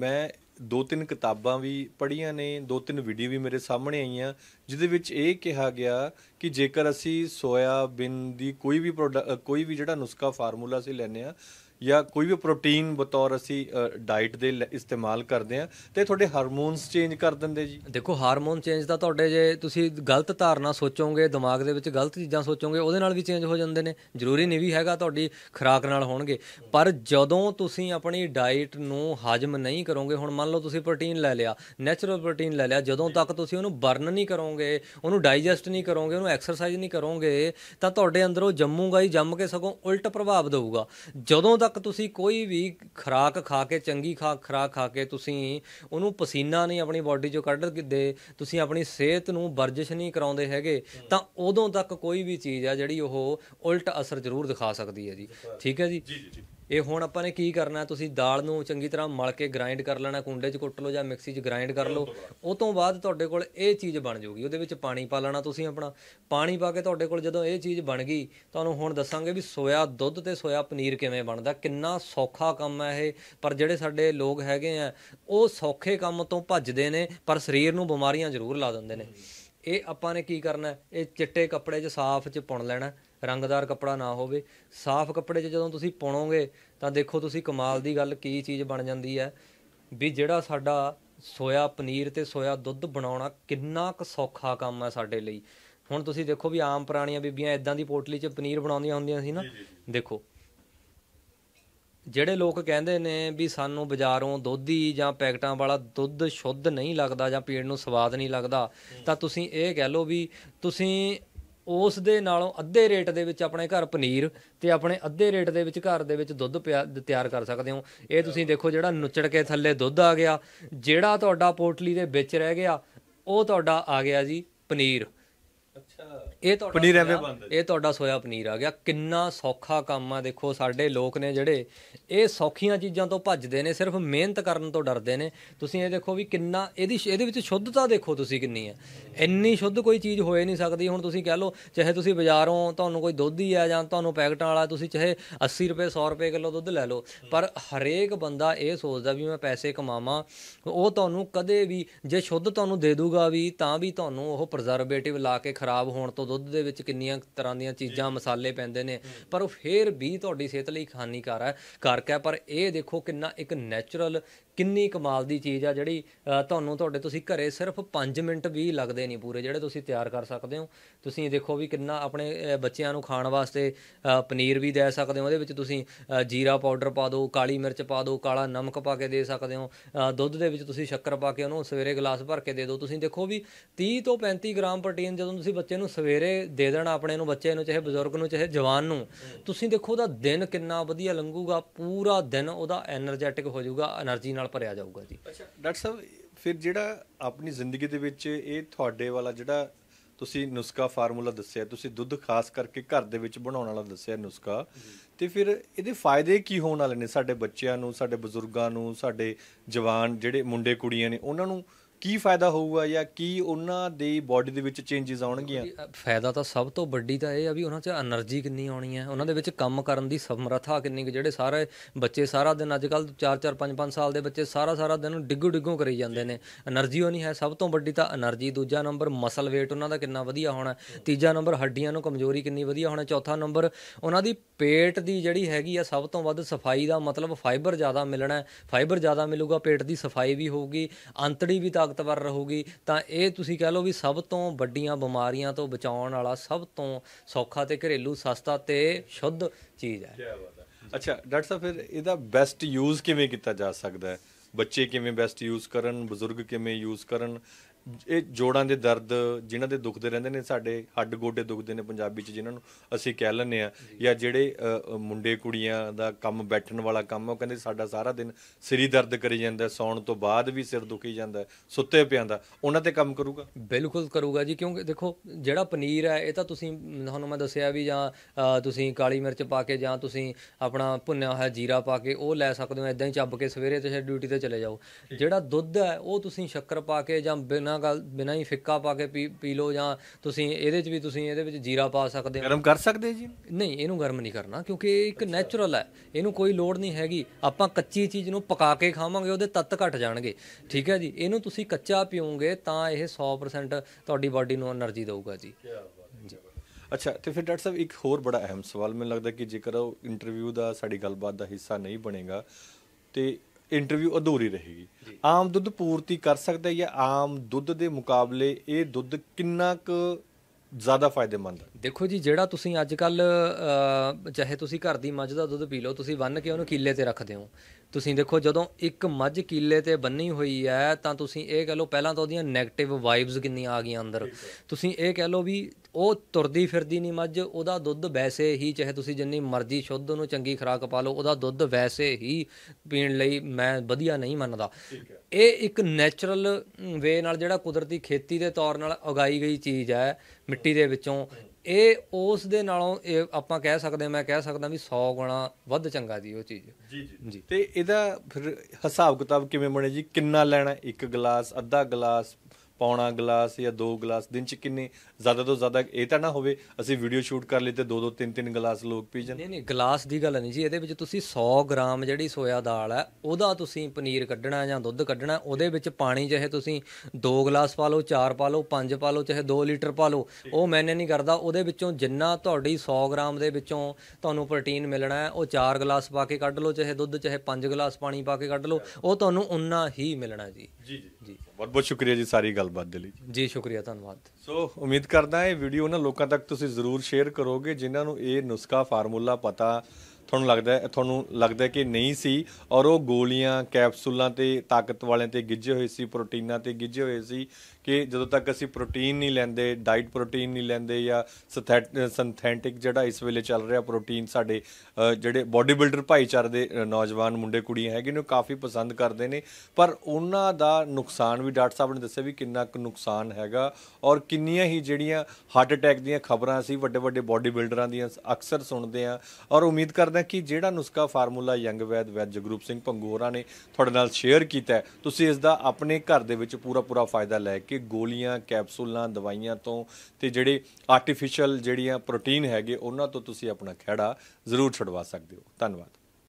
ਮੈਂ ਦੋ ਤਿੰਨ ਕਿਤਾਬਾਂ ਵੀ ਪੜ੍ਹੀਆਂ ਨੇ ਦੋ ਤਿੰਨ ਵੀਡੀਓ ਵੀ ਮੇਰੇ ਸਾਹਮਣੇ ਆਈਆਂ ਜਿਦੇ ਵਿੱਚ ਇਹ ਕਿਹਾ ਗਿਆ ਕਿ ਜੇਕਰ ਅਸੀਂ ਸੋਇਆ ਬਿੰਦ ਦੀ ਕੋਈ ਵੀ ਕੋਈ ਵੀ ਜਿਹੜਾ ਨੁਸਖਾ ਫਾਰਮੂਲਾ ਸੀ ਲੈਨੇ ਆ ਜਾਂ ਕੋਈ ਵੀ ਪ੍ਰੋਟੀਨ ਬਤੌਰ ਅਸੀਂ ਡਾਈਟ ਦੇ ਇਸਤੇਮਾਲ ਕਰਦੇ ਆ ਤੇ ਤੁਹਾਡੇ ਹਾਰਮੋਨਸ ਚੇਂਜ ਕਰ ਦਿੰਦੇ ਜੀ ਦੇਖੋ ਹਾਰਮੋਨ ਚੇਂਜ ਦਾ ਤੁਹਾਡੇ ਜੇ ਤੁਸੀਂ ਗਲਤ ਧਾਰਨਾ ਸੋਚੋਗੇ ਦਿਮਾਗ ਦੇ ਵਿੱਚ ਗਲਤ ਚੀਜ਼ਾਂ ਸੋਚੋਗੇ ਉਹਦੇ ਨਾਲ ਵੀ ਚੇਂਜ ਹੋ ਜਾਂਦੇ ਨੇ ਜ਼ਰੂਰੀ ਨਹੀਂ ਵੀ ਹੈਗਾ ਤੁਹਾਡੀ ਖੁਰਾਕ ਨਾਲ ਹੋਣਗੇ ਪਰ ਜਦੋਂ ਤੁਸੀਂ ਆਪਣੀ ਡਾਈਟ ਨੂੰ ਹਾਜਮ ਨਹੀਂ ਕਰੋਗੇ ਹੁਣ ਮੰਨ ਲਓ ਤੁਸੀਂ ਪ੍ਰੋਟੀਨ ਲੈ ਲਿਆ ਨੈਚੁਰਲ ਪ੍ਰੋਟੀਨ ਲੈ ਲਿਆ ਜਦੋਂ ਤੱਕ ਤੁਸੀਂ ਉਹਨੂੰ ਬਰਨ ਨਹੀਂ ਕਰੋਗੇ ਉਹਨੂੰ ਡਾਈਜੈਸਟ ਨਹੀਂ ਕਰੋਗੇ ਉਹਨੂੰ ਐਕਸਰਸਾਈਜ਼ ਨਹੀਂ ਕਰੋਗੇ ਤਾਂ ਤੁਹਾਡੇ ਅੰਦਰ ਉਹ ਜੰਮੂਗਾ ਹੀ ਜੰਮ ਕੇ ਸਗੋਂ ਉਲਟ ਪ੍ਰਭਾਵ ਦੇਊਗਾ ਜਦੋਂ ਤੱਕ ਤੱਕ ਤੁਸੀਂ ਕੋਈ ਵੀ ਖਰਾਕ ਖਾ ਕੇ ਚੰਗੀ ਖਾ ਖਰਾਕ ਖਾ ਕੇ ਤੁਸੀਂ ਉਹਨੂੰ ਪਸੀਨਾ ਨਹੀਂ ਆਪਣੀ ਬਾਡੀ ਚੋਂ ਕੱਢ ਦੇ ਤੁਸੀਂ ਆਪਣੀ ਸਿਹਤ ਨੂੰ ਵਰਜਿਸ਼ ਨਹੀਂ ਕਰਾਉਂਦੇ ਹੈਗੇ ਤਾਂ ਉਦੋਂ ਤੱਕ ਕੋਈ ਵੀ ਚੀਜ਼ ਆ ਜਿਹੜੀ ਉਹ ਉਲਟ ਅਸਰ ਜ਼ਰੂਰ ਦਿਖਾ ਸਕਦੀ ਹੈ ਜੀ ਠੀਕ ਹੈ ਜੀ ਜੀ ਜੀ ਇਹ ਹੁਣ ਆਪਾਂ ਨੇ ਕੀ ਕਰਨਾ ਤੁਸੀਂ ਦਾਲ ਨੂੰ ਚੰਗੀ ਤਰ੍ਹਾਂ ਮਲ ਕੇ ਗ੍ਰਾਈਂਡ ਕਰ ਲੈਣਾ ਕੁੰਡੇ 'ਚ ਕੁੱਟ ਲਓ ਜਾਂ ਮਿਕਸੀ 'ਚ ਗ੍ਰਾਈਂਡ ਕਰ ਲਓ ਉਹ ਤੋਂ ਬਾਅਦ ਤੁਹਾਡੇ ਕੋਲ ਇਹ ਚੀਜ਼ ਬਣ ਜਾਊਗੀ ਉਹਦੇ ਵਿੱਚ ਪਾਣੀ ਪਾ ਲੈਣਾ ਤੁਸੀਂ ਆਪਣਾ ਪਾਣੀ ਪਾ ਕੇ ਤੁਹਾਡੇ ਕੋਲ ਜਦੋਂ ਇਹ ਚੀਜ਼ ਬਣ ਗਈ ਤੁਹਾਨੂੰ ਹੁਣ ਦੱਸਾਂਗੇ ਵੀ ਸੋਇਆ ਦੁੱਧ ਤੇ ਸੋਇਆ ਪਨੀਰ ਕਿਵੇਂ ਬਣਦਾ ਕਿੰਨਾ ਸੌਖਾ ਕੰਮ ਹੈ ਇਹ ਪਰ ਜਿਹੜੇ ਸਾਡੇ ਲੋਕ ਹੈਗੇ ਆ ਉਹ ਸੌਖੇ ਕੰਮ ਤੋਂ ਭੱਜਦੇ ਨੇ ਪਰ ਸਰੀਰ ਨੂੰ ਬਿਮਾਰੀਆਂ ਜ਼ਰੂਰ ਲਾ ਦਿੰਦੇ ਨੇ ਇਹ ਆਪਾਂ ਨੇ ਕੀ ਕਰਨਾ ਇਹ ਚਿੱਟੇ ਕੱਪੜੇ 'ਚ ਸਾਫ਼ 'ਚ ਪੁਣ ਲੈਣਾ ਰੰਗਦਾਰ ਕੱਪੜਾ ਨਾ ਹੋਵੇ ਸਾਫ਼ ਕੱਪੜੇ 'ਚ ਜਦੋਂ ਤੁਸੀਂ ਪਾਉਣੋਗੇ ਤਾਂ ਦੇਖੋ ਤੁਸੀਂ ਕਮਾਲ ਦੀ ਗੱਲ ਕੀ ਚੀਜ਼ ਬਣ ਜਾਂਦੀ ਹੈ ਵੀ ਜਿਹੜਾ ਸਾਡਾ ਸੋਇਆ ਪਨੀਰ ਤੇ ਸੋਇਆ ਦੁੱਧ ਬਣਾਉਣਾ ਕਿੰਨਾ ਕੁ ਸੌਖਾ ਕੰਮ ਹੈ ਸਾਡੇ ਲਈ ਹੁਣ ਤੁਸੀਂ ਦੇਖੋ ਵੀ ਆਮ ਪੁਰਾਣੀਆਂ ਬੀਬੀਆਂ ਇਦਾਂ ਦੀ ਪੋਟਲੀ 'ਚ ਪਨੀਰ ਬਣਾਉਂਦੀਆਂ ਹੁੰਦੀਆਂ ਸੀ ਨਾ ਦੇਖੋ ਜਿਹੜੇ ਲੋਕ ਕਹਿੰਦੇ ਨੇ ਵੀ ਸਾਨੂੰ ਬਾਜ਼ਾਰੋਂ ਦੁੱਧੀ ਜਾਂ ਪੈਕਟਾਂ ਵਾਲਾ ਦੁੱਧ ਸ਼ੁੱਧ ਨਹੀਂ ਲੱਗਦਾ ਜਾਂ ਪੀਣ ਨੂੰ ਸਵਾਦ ਨਹੀਂ ਲੱਗਦਾ ਤਾਂ ਤੁਸੀਂ ਇਹ ਕਹਿ ਲਓ ਵੀ ਤੁਸੀਂ ਉਸ ਦੇ ਨਾਲੋਂ ਅੱਧੇ ਰੇਟ ਦੇ ਵਿੱਚ ਆਪਣੇ ਘਰ ਪਨੀਰ ਤੇ ਆਪਣੇ ਅੱਧੇ ਰੇਟ ਦੇ ਵਿੱਚ ਘਰ ਦੇ ਵਿੱਚ ਦੁੱਧ ਤਿਆਰ ਕਰ ਸਕਦੇ ਹੋ ਇਹ ਤੁਸੀਂ ਦੇਖੋ ਜਿਹੜਾ ਨੁਚੜ ਕੇ ਥੱਲੇ ਦੁੱਧ ਆ ਗਿਆ ਜਿਹੜਾ ਤੁਹਾਡਾ ਪੋਟਲੀ ਦੇ ਵਿੱਚ ਰਹਿ ਗਿਆ ਉਹ ਤੁਹਾਡਾ ਆ ਗਿਆ ਜੀ ਪਨੀਰ ਅੱਛਾ ਇਹ ਤੁਹਾਡਾ ਪਨੀਰ ਐਵੇਂ ਬਣਦਾ ਇਹ ਤੁਹਾਡਾ ਸੋਇਆ ਪਨੀਰ ਆ ਗਿਆ ਕਿੰਨਾ ਸੌਖਾ ਕੰਮ ਆ ਦੇਖੋ ਸਾਡੇ ਲੋਕ ਨੇ ਜਿਹੜੇ ਇਹ ਸੌਖੀਆਂ ਚੀਜ਼ਾਂ ਤੋਂ ਭੱਜਦੇ ਨੇ ਸਿਰਫ ਮਿਹਨਤ ਕਰਨ ਤੋਂ ਡਰਦੇ ਨੇ ਤੁਸੀਂ ਇਹ ਦੇਖੋ ਵੀ ਕਿੰਨਾ ਇਹਦੀ ਇਹਦੇ ਵਿੱਚ ਸ਼ੁੱਧਤਾ ਦੇਖੋ ਤੁਸੀਂ ਕਿੰਨੀ ਆ ਇੰਨੀ ਸ਼ੁੱਧ ਕੋਈ ਚੀਜ਼ ਹੋਏ ਨਹੀਂ ਸਕਦੀ ਹੁਣ ਤੁਸੀਂ ਕਹਿ ਲਓ ਚਾਹੇ ਤੁਸੀਂ ਬਾਜ਼ਾਰੋਂ ਤੁਹਾਨੂੰ ਕੋਈ ਦੁੱਧ ਹੀ ਆ ਜਾਂ ਤੁਹਾਨੂੰ ਪੈਕਟਾਂ ਵਾਲਾ ਤੁਸੀਂ ਚਾਹੇ 80 ਰੁਪਏ 100 ਰੁਪਏ ਕਿਲੋ ਦੁੱਧ ਲੈ ਲਓ ਪਰ ਹਰੇਕ ਬੰਦਾ ਇਹ ਸੋਚਦਾ ਵੀ ਮੈਂ ਪੈਸੇ ਕਮਾਵਾਂ ਉਹ ਤੁਹਾਨੂੰ ਕਦੇ ਵੀ ਜੇ ਸ਼ੁੱਧ ਤੁਹਾਨੂੰ ਦੇ ਦੂਗਾ ਵੀ ਤਾਂ ਵੀ ਤੁਹਾਨੂੰ ਉਹ ਪ੍ਰੀਜ਼ਰਵੇਟਿਵ ਲਾ ਕੇ ਖਰਾਬ ਹੋਣ ਤੋਂ ਦੁੱਧ ਦੇ ਵਿੱਚ ਕਿੰਨੀਆਂ ਤਰ੍ਹਾਂ ਦੀਆਂ ਚੀਜ਼ਾਂ ਮਸਾਲੇ ਪੈਂਦੇ ਨੇ ਪਰ ਉਹ ਫੇਰ ਵੀ ਤੁਹਾਡੀ ਸਿਹਤ ਲਈ ਖਾਨੀਕਾਰ ਹੈ ਕਰਕੇ ਪਰ ਇਹ ਦੇਖੋ ਕਿੰਨਾ ਇੱਕ ਨੇਚਰਲ ਕਿੰਨੀ ਕਮਾਲ ਦੀ ਚੀਜ਼ ਆ ਜਿਹੜੀ ਤੁਹਾਨੂੰ ਤੁਹਾਡੇ ਤੁਸੀਂ ਘਰੇ ਸਿਰਫ 5 ਮਿੰਟ ਵੀ ਲੱਗਦੇ ਨਹੀਂ ਪੂਰੇ ਜਿਹੜੇ ਤੁਸੀਂ ਤਿਆਰ ਕਰ ਸਕਦੇ ਹੋ ਤੁਸੀਂ ਦੇਖੋ ਵੀ ਕਿੰਨਾ ਆਪਣੇ ਬੱਚਿਆਂ ਨੂੰ ਖਾਣ ਵਾਸਤੇ ਪਨੀਰ ਵੀ ਦੇ ਸਕਦੇ ਹੋ ਉਹਦੇ ਵਿੱਚ ਤੁਸੀਂ ਜੀਰਾ ਪਾਊਡਰ ਪਾ ਦਿਓ ਕਾਲੀ ਮਿਰਚ ਪਾ ਦਿਓ ਕਾਲਾ ਨਮਕ ਪਾ ਕੇ ਦੇ ਸਕਦੇ ਹੋ ਦੁੱਧ ਦੇ ਵਿੱਚ ਤੁਸੀਂ ਸ਼ੱਕਰ ਪਾ ਕੇ ਉਹਨੂੰ ਸਵੇਰੇ ਗਲਾਸ ਭਰ ਕੇ ਦੇ ਦਿਓ ਤੁਸੀਂ ਦੇਖੋ ਵੀ 30 ਤੋਂ 35 ਗ੍ਰਾਮ ਪ੍ਰੋਟੀਨ ਜਦੋਂ ਤੁਸੀਂ ਬੱਚੇ ਨੂੰ ਸਵੇਰੇ ਸਵੇਰੇ ਦੇ ਦੇਣਾ ਆਪਣੇ ਨੂੰ ਬੱਚੇ ਨੂੰ ਚਾਹੇ ਬਜ਼ੁਰਗ ਨੂੰ ਚਾਹੇ ਜਵਾਨ ਨੂੰ ਤੁਸੀਂ ਦੇਖੋ ਉਹਦਾ ਦਿਨ ਕਿੰਨਾ ਵਧੀਆ ਲੰਘੂਗਾ ਪੂਰਾ ਦਿਨ ਉਹਦਾ એનર્ਜੈਟਿਕ ਹੋ ਜਾਊਗਾ એનર્ਜੀ ਨਾਲ ਭਰਿਆ ਜਾਊਗਾ ਜੀ ਅੱਛਾ ਡਾਕਟਰ ਸਾਹਿਬ ਫਿਰ ਜਿਹੜਾ ਆਪਣੀ ਜ਼ਿੰਦਗੀ ਦੇ ਵਿੱਚ ਇਹ ਤੁਹਾਡੇ ਵਾਲਾ ਜਿਹੜਾ ਤੁਸੀਂ ਨੁਸਖਾ ਫਾਰਮੂਲਾ ਦੱਸਿਆ ਤੁਸੀਂ ਦੁੱਧ ਖਾਸ ਕਰਕੇ ਘਰ ਦੇ ਵਿੱਚ ਬਣਾਉਣ ਵਾਲਾ ਦੱਸਿਆ ਨੁਸਖਾ ਤੇ ਫਿਰ ਇਹਦੇ ਫਾਇਦੇ ਕੀ ਹੋਣ ਵਾਲੇ ਨੇ ਸਾਡੇ ਬੱਚਿਆਂ ਨੂੰ ਸਾਡੇ ਬਜ਼ੁਰਗਾਂ ਨੂੰ ਸਾਡੇ ਜਵਾਨ ਜਿਹੜੇ ਮੁੰਡੇ ਕੁੜੀਆਂ ਨੇ ਉਹਨਾਂ ਨੂੰ ਕੀ ਫਾਇਦਾ ਹੋਊਗਾ ਜਾਂ ਕੀ ਉਹਨਾਂ ਦੀ ਬਾਡੀ ਦੇ ਵਿੱਚ ਚੇਂਜਸ ਆਉਣਗੀਆਂ ਫਾਇਦਾ ਤਾਂ ਸਭ ਤੋਂ ਵੱਡੀ ਤਾਂ ਇਹ ਆ ਵੀ ਉਹਨਾਂ 'ਚ એનર્ਜੀ ਕਿੰਨੀ ਆਉਣੀ ਹੈ ਉਹਨਾਂ ਦੇ ਵਿੱਚ ਕੰਮ ਕਰਨ ਦੀ ਸਮਰੱਥਾ ਕਿੰਨੀ ਕਿ ਜਿਹੜੇ ਸਾਰੇ ਬੱਚੇ ਸਾਰਾ ਦਿਨ ਅੱਜ ਕੱਲ 4-4 5-5 ਸਾਲ ਦੇ ਬੱਚੇ ਸਾਰਾ ਸਾਰਾ ਦਿਨ ਡਿੱਗੂ ਡਿੱਗੂ ਕਰੀ ਜਾਂਦੇ ਨੇ એનર્ਜੀ ਉਹ ਨਹੀਂ ਹੈ ਸਭ ਤੋਂ ਵੱਡੀ ਤਾਂ એનર્ਜੀ ਦੂਜਾ ਨੰਬਰ ਮਸਲ weight ਉਹਨਾਂ ਦਾ ਕਿੰਨਾ ਵਧੀਆ ਹੋਣਾ ਤੀਜਾ ਨੰਬਰ ਹੱਡੀਆਂ ਨੂੰ ਕਮਜ਼ੋਰੀ ਕਿੰਨੀ ਵਧੀਆ ਹੋਣਾ ਚੌਥਾ ਨੰਬਰ ਉਹਨਾਂ ਦੀ ਪੇਟ ਦੀ ਜਿਹੜੀ ਹੈਗੀ ਆ ਸਭ ਤੋਂ ਵੱਧ ਸਫਾਈ ਦਾ ਮਤਲਬ ਫਾਈਬਰ ਜ਼ਿਆਦਾ ਮਿਲਣਾ ਫਾਈਬਰ ਜ਼ਿਆਦਾ ਮਿਲੂਗਾ ਪੇਟ ਦੀ ਸਫਾਈ ਵੀ ਹੋਊਗੀ ਅੰਤੜੀ ਵੀ ਤਾਕਤਵਰ ਰਹੂਗੀ ਤਾਂ ਇਹ ਤੁਸੀਂ ਕਹਿ ਲਓ ਵੀ ਸਭ ਤੋਂ ਵੱਡੀਆਂ ਬਿਮਾਰੀਆਂ ਤੋਂ ਬਚਾਉਣ ਵਾਲਾ ਸਭ ਤੋਂ ਸੌਖਾ ਤੇ ਘਰੇਲੂ ਸਸਤਾ ਤੇ ਸ਼ੁੱਧ ਚੀਜ਼ ਹੈ ਬਾਤ ਹੈ ਅੱਛਾ ਡਾਕਟਰ ਸਾਹਿਬ ਫਿਰ ਇਹਦਾ ਬੈਸਟ ਯੂਜ਼ ਕਿਵੇਂ ਕੀਤਾ ਜਾ ਸਕਦਾ ਹੈ ਬੱਚੇ ਕਿਵੇਂ ਬੈਸਟ ਯੂਜ਼ ਕਰਨ ਬਜ਼ੁਰਗ ਕਿਵੇਂ ਯੂਜ਼ ਕਰਨ ਇਹ ਜੋੜਾਂ ਦੇ ਦਰਦ ਜਿਨ੍ਹਾਂ ਦੇ ਦੁਖਦੇ ਰਹਿੰਦੇ ਨੇ ਸਾਡੇ ਹੱਡ ਗੋਡੇ ਦੁਖਦੇ ਨੇ ਪੰਜਾਬੀ ਚ ਜਿਨ੍ਹਾਂ ਨੂੰ ਅਸੀਂ ਕਹਿ ਲੈਂਦੇ ਆ ਜਾਂ ਜਿਹੜੇ ਮੁੰਡੇ ਕੁੜੀਆਂ ਦਾ ਕੰਮ ਬੈਠਣ ਵਾਲਾ ਕੰਮ ਉਹ ਕਹਿੰਦੇ ਸਾਡਾ ਸਾਰਾ ਦਿਨ ਸਿਰੀ ਦਰਦ ਕਰੀ ਜਾਂਦਾ ਸੌਣ ਤੋਂ ਬਾਅਦ ਵੀ ਸਿਰ ਦੁਖੀ ਜਾਂਦਾ ਸੁੱਤੇ ਪਿਆਂਦਾ ਉਹਨਾਂ ਤੇ ਕੰਮ ਕਰੂਗਾ ਬਿਲਕੁਲ ਕਰੂਗਾ ਜੀ ਕਿਉਂਕਿ ਦੇਖੋ ਜਿਹੜਾ ਪਨੀਰ ਹੈ ਇਹ ਤਾਂ ਤੁਸੀਂ ਤੁਹਾਨੂੰ ਮੈਂ ਦੱਸਿਆ ਵੀ ਜਾਂ ਤੁਸੀਂ ਕਾਲੀ ਮਿਰਚ ਪਾ ਕੇ ਜਾਂ ਤੁਸੀਂ ਆਪਣਾ ਭੁੰਨਿਆ ਹੋਇਆ ਜੀਰਾ ਪਾ ਕੇ ਉਹ ਲੈ ਸਕਦੇ ਹੋ ਇਦਾਂ ਹੀ ਚੱਬ ਕੇ ਸਵੇਰੇ ਤੇ ਡਿਊਟੀ ਤੇ ਚਲੇ ਜਾਓ ਜਿਹੜਾ ਦੁੱਧ ਹੈ ਉਹ ਤੁਸੀਂ ਸ਼ੱਕਰ ਪਾ ਕੇ ਜਾਂ ਬਿਨਾਂ ਬਿਨਾ ਗੱਲ ਬਿਨਾਂ ਹੀ ਫਿੱਕਾ ਪਾ ਕੇ ਪੀ ਪੀ ਲਓ ਜਾਂ ਤੁਸੀਂ ਇਹਦੇ 'ਚ ਵੀ ਤੁਸੀਂ ਇਹਦੇ ਵਿੱਚ ਜੀਰਾ ਪਾ ਸਕਦੇ ਹੋ ਗਰਮ ਕਰ ਸਕਦੇ ਜੀ ਨਹੀਂ ਇਹਨੂੰ ਗਰਮ ਨਹੀਂ ਕਰਨਾ ਕਿਉਂਕਿ ਇਹ ਇੱਕ ਨੇਚਰਲ ਹੈ ਇਹਨੂੰ ਕੋਈ ਲੋੜ ਨਹੀਂ ਹੈਗੀ ਆਪਾਂ ਕੱਚੀ ਚੀਜ਼ ਨੂੰ ਪਕਾ ਕੇ ਖਾਵਾਂਗੇ ਉਹਦੇ ਤੱਤ ਘਟ ਜਾਣਗੇ ਠੀਕ ਹੈ ਜੀ ਇਹਨੂੰ ਤੁਸੀਂ ਕੱਚਾ ਪੀਓਗੇ ਤਾਂ ਇਹ 100% ਤੁਹਾਡੀ ਬਾਡੀ ਨੂੰ એનર્ਜੀ ਦੇਊਗਾ ਜੀ ਅੱਛਾ ਤੇ ਫਿਰ ਡਾਕਟਰ ਸਾਹਿਬ ਇੱਕ ਹੋਰ ਬੜਾ ਅਹਿਮ ਸਵਾਲ ਮੈਨੂੰ ਲੱਗਦਾ ਕਿ ਜੇਕਰ ਉਹ ਇੰਟਰਵਿਊ ਦਾ ਸਾਡੀ ਗੱਲਬਾਤ ਦਾ ਹਿੱਸਾ ਨਹੀਂ ਬਣੇਗਾ ਤੇ ਇੰਟਰਵਿਊ ਅਧੂਰੀ ਰਹੇਗੀ ਆਮ ਦੁੱਧ ਪੂਰਤੀ ਕਰ ਸਕਦਾ ਹੈ ਜਾਂ ਆਮ ਦੁੱਧ ਦੇ ਮੁਕਾਬਲੇ ਇਹ ਦੁੱਧ ਕਿੰਨਾ ਕੁ ਜ਼ਿਆਦਾ ਫਾਇਦੇਮੰਦ ਹੈ ਦੇਖੋ ਜੀ ਜਿਹੜਾ ਤੁਸੀਂ ਅੱਜ ਕੱਲ ਚਾਹੇ ਤੁਸੀਂ ਘਰ ਦੀ ਮੱਝ ਦਾ ਦੁੱਧ ਪੀ ਲਓ ਤੁਸੀਂ ਬੰਨ ਕੇ ਉਹਨੂੰ ਕੀਲੇ ਤੇ ਰੱਖਦੇ ਹੋ ਤੁਸੀਂ ਦੇਖੋ ਜਦੋਂ ਇੱਕ ਮੱਝ ਕੀਲੇ ਤੇ ਬੰਨੀ ਹੋਈ ਹੈ ਤਾਂ ਤੁਸੀਂ ਇਹ ਕਹ ਲਓ ਪਹਿਲਾਂ ਤਾਂ ਉਹਦੀਆਂ 네ਗੇਟਿਵ ਵਾਈਬਸ ਕਿੰਨੀਆਂ ਆ ਗਈਆਂ ਅੰਦਰ ਤੁਸੀਂ ਇਹ ਕਹ ਲਓ ਵੀ ਉਹ ਤੁਰਦੀ ਫਿਰਦੀ ਨਹੀਂ ਮੱਝ ਉਹਦਾ ਦੁੱਧ ਵੈਸੇ ਹੀ ਚਾਹੇ ਤੁਸੀਂ ਜਿੰਨੀ ਮਰਜ਼ੀ ਸ਼ੁੱਧ ਉਹਨੂੰ ਚੰਗੀ ਖਰਾਕ ਪਾ ਲਓ ਉਹਦਾ ਦੁੱਧ ਵੈਸੇ ਹੀ ਪੀਣ ਲਈ ਮੈਂ ਵਧੀਆ ਨਹੀਂ ਮੰਨਦਾ ਇਹ ਇੱਕ ਨੇਚਰਲ ਵੇ ਨਾਲ ਜਿਹੜਾ ਕੁਦਰਤੀ ਖੇਤੀ ਦੇ ਤੌਰ ਨਾਲ ਉਗਾਈ ਗਈ ਚੀਜ਼ ਹੈ ਮਿੱਟੀ ਦੇ ਵਿੱਚੋਂ ਇਹ ਉਸ ਦੇ ਨਾਲੋਂ ਆਪਾਂ ਕਹਿ ਸਕਦੇ ਮੈਂ ਕਹਿ ਸਕਦਾ ਵੀ 100 ਗੁਣਾ ਵੱਧ ਚੰਗਾ ਜੀ ਉਹ ਚੀਜ਼ ਜੀ ਜੀ ਤੇ ਇਹਦਾ ਫਿਰ ਹਿਸਾਬ ਕਿਤਾਬ ਕਿਵੇਂ ਬਣੇ ਜੀ ਕਿੰਨਾ ਲੈਣਾ ਇੱਕ ਗਲਾਸ ਅੱਧਾ ਗਲਾਸ ਪੌਣਾ ਗਲਾਸ ਜਾਂ ਦੋ ਗਲਾਸ ਦਿਨ ਚ ਕਿੰਨੇ ਜ਼ਿਆਦਾ ਤੋਂ ਜ਼ਿਆਦਾ ਇਹ ਤਾਂ ਨਾ ਹੋਵੇ ਅਸੀਂ ਵੀਡੀਓ ਸ਼ੂਟ ਕਰ ਲਈ ਤੇ ਦੋ ਦੋ ਤਿੰਨ ਤਿੰਨ ਗਲਾਸ ਲੋਕ ਪੀ ਜਾਣ ਨਹੀਂ ਨਹੀਂ ਗਲਾਸ ਦੀ ਗੱਲ ਨਹੀਂ ਜੀ ਇਹਦੇ ਵਿੱਚ ਤੁਸੀਂ 100 ਗ੍ਰਾਮ ਜਿਹੜੀ ਸੋਇਆ ਦਾਲ ਹੈ ਉਹਦਾ ਤੁਸੀਂ ਪਨੀਰ ਕੱਢਣਾ ਜਾਂ ਦੁੱਧ ਕੱਢਣਾ ਉਹਦੇ ਵਿੱਚ ਪਾਣੀ ਚਾਹੇ ਤੁਸੀਂ 2 ਗਲਾਸ ਪਾ ਲਓ 4 ਪਾ ਲਓ 5 ਪਾ ਲਓ ਚਾਹੇ 2 ਲੀਟਰ ਪਾ ਲਓ ਉਹ ਮੈਨੇ ਨਹੀਂ ਕਰਦਾ ਉਹਦੇ ਵਿੱਚੋਂ ਜਿੰਨਾ ਤੁਹਾਡੀ 100 ਗ੍ਰਾਮ ਦੇ ਵਿੱਚੋਂ ਤੁਹਾਨੂੰ ਪ੍ਰੋਟੀਨ ਮਿਲਣਾ ਹੈ ਉਹ 4 ਗਲਾਸ ਪਾ ਕੇ ਕੱਢ ਲਓ ਚਾਹੇ ਦੁੱਧ ਚਾਹੇ 5 ਗਲਾਸ ਪਾਣੀ ਪਾ ਕੇ ਕੱਢ ਲਓ ਉਹ ਤੁਹਾਨੂੰ ਉਨਾ ਹੀ ਮਿਲਣਾ ਜੀ ਜੀ ਜੀ ਬਹੁਤ ਬਹੁਤ ਸ਼ੁਕਰੀਆ ਜੀ ਸਾਰੀ ਗੱਲਬਾਤ ਦੇ ਲਈ ਜੀ ਸ਼ੁਕਰੀਆ ਧੰਨਵਾਦ ਸੋ ਉਮੀਦ ਕਰਦਾ ਹਾਂ ਇਹ ਵੀਡੀਓ ਨਾ ਲੋਕਾਂ ਤੱਕ ਤੁਸੀਂ ਜ਼ਰੂਰ ਸ਼ੇਅਰ ਕਰੋਗੇ ਜਿਨ੍ਹਾਂ ਨੂੰ ਇਹ ਨੁਸਖਾ ਫਾਰਮੂਲਾ ਪਤਾ ਤੁਹਾਨੂੰ ਲੱਗਦਾ ਹੈ ਤੁਹਾਨੂੰ ਲੱਗਦਾ ਕਿ ਨਹੀਂ ਸੀ ਔਰ ਉਹ ਗੋਲੀਆਂ ਕੈਪਸੂਲਾਂ ਤੇ ਤਾਕਤ ਵਾਲਿਆਂ ਤੇ ਗਿੱਜੇ ਹੋਏ ਸੀ ਪ੍ਰੋਟੀਨਾਂ ਤੇ ਗਿੱਜੇ ਹੋਏ ਸੀ ਕਿ ਜਦੋਂ ਤੱਕ ਅਸੀਂ ਪ੍ਰੋਟੀਨ ਨਹੀਂ ਲੈਂਦੇ ਡਾਈਟ ਪ੍ਰੋਟੀਨ ਨਹੀਂ ਲੈਂਦੇ ਜਾਂ ਸਿੰਥੈਟਿਕ ਜਿਹੜਾ ਇਸ ਵੇਲੇ ਚੱਲ ਰਿਹਾ ਪ੍ਰੋਟੀਨ ਸਾਡੇ ਜਿਹੜੇ ਬਾਡੀ ਬਿਲਡਰ ਭਾਈਚਾਰੇ ਦੇ ਨੌਜਵਾਨ ਮੁੰਡੇ ਕੁੜੀਆਂ ਹੈਗੇ ਨੇ ਕਾਫੀ ਪਸੰਦ ਕਰਦੇ ਨੇ ਪਰ ਉਹਨਾਂ ਦਾ ਨੁਕਸਾਨ ਵੀ ਡਾਕਟਰ ਸਾਹਿਬ ਨੇ ਦੱਸਿਆ ਵੀ ਕਿੰਨਾ ਕੁ ਨੁਕਸਾਨ ਹੈਗਾ ਔਰ ਕਿੰਨੀਆਂ ਹੀ ਜਿਹੜੀਆਂ ਹਾਰਟ ਅਟੈਕ ਦੀਆਂ ਖਬਰਾਂ ਅਸੀਂ ਵੱਡੇ ਵੱਡੇ ਬਾਡੀ ਬਿਲਡਰਾਂ ਦੀਆਂ ਅਕਸਰ ਸੁਣਦੇ ਆ ਔਰ ਉਮੀਦ ਕਰਦੇ ਆ ਕਿ ਜਿਹੜਾ ਨੁਸਖਾ ਫਾਰਮੂਲਾ ਯੰਗ ਵੈਦ ਵੈਦ ਜਗਰੂਪ ਸਿੰਘ ਪੰਗੋਰਾ ਨੇ ਤੁਹਾਡੇ ਨਾਲ ਸ਼ੇਅਰ ਕੀਤਾ ਤੁਸੀਂ ਇਸ ਦਾ ਆਪਣੇ ਘਰ ਦੇ ਵਿੱਚ ਪੂਰਾ ਪੂਰਾ ਫਾਇਦਾ ਲੈ ਕੇ ਕਿ ਗੋਲੀਆਂ ਕੈਪਸੂਲਾਂ ਦਵਾਈਆਂ ਤੋਂ ਤੇ ਜਿਹੜੇ ਆਰਟੀਫੀਸ਼ੀਅਲ ਜਿਹੜੀਆਂ ਪ੍ਰੋਟੀਨ ਹੈਗੇ ਉਹਨਾਂ ਤੋਂ ਤੁਸੀਂ ਆਪਣਾ ਖਿਹੜਾ ਜ਼ਰੂਰ ਛੁਡਵਾ ਸਕਦੇ ਹੋ ਧੰਨਵਾਦ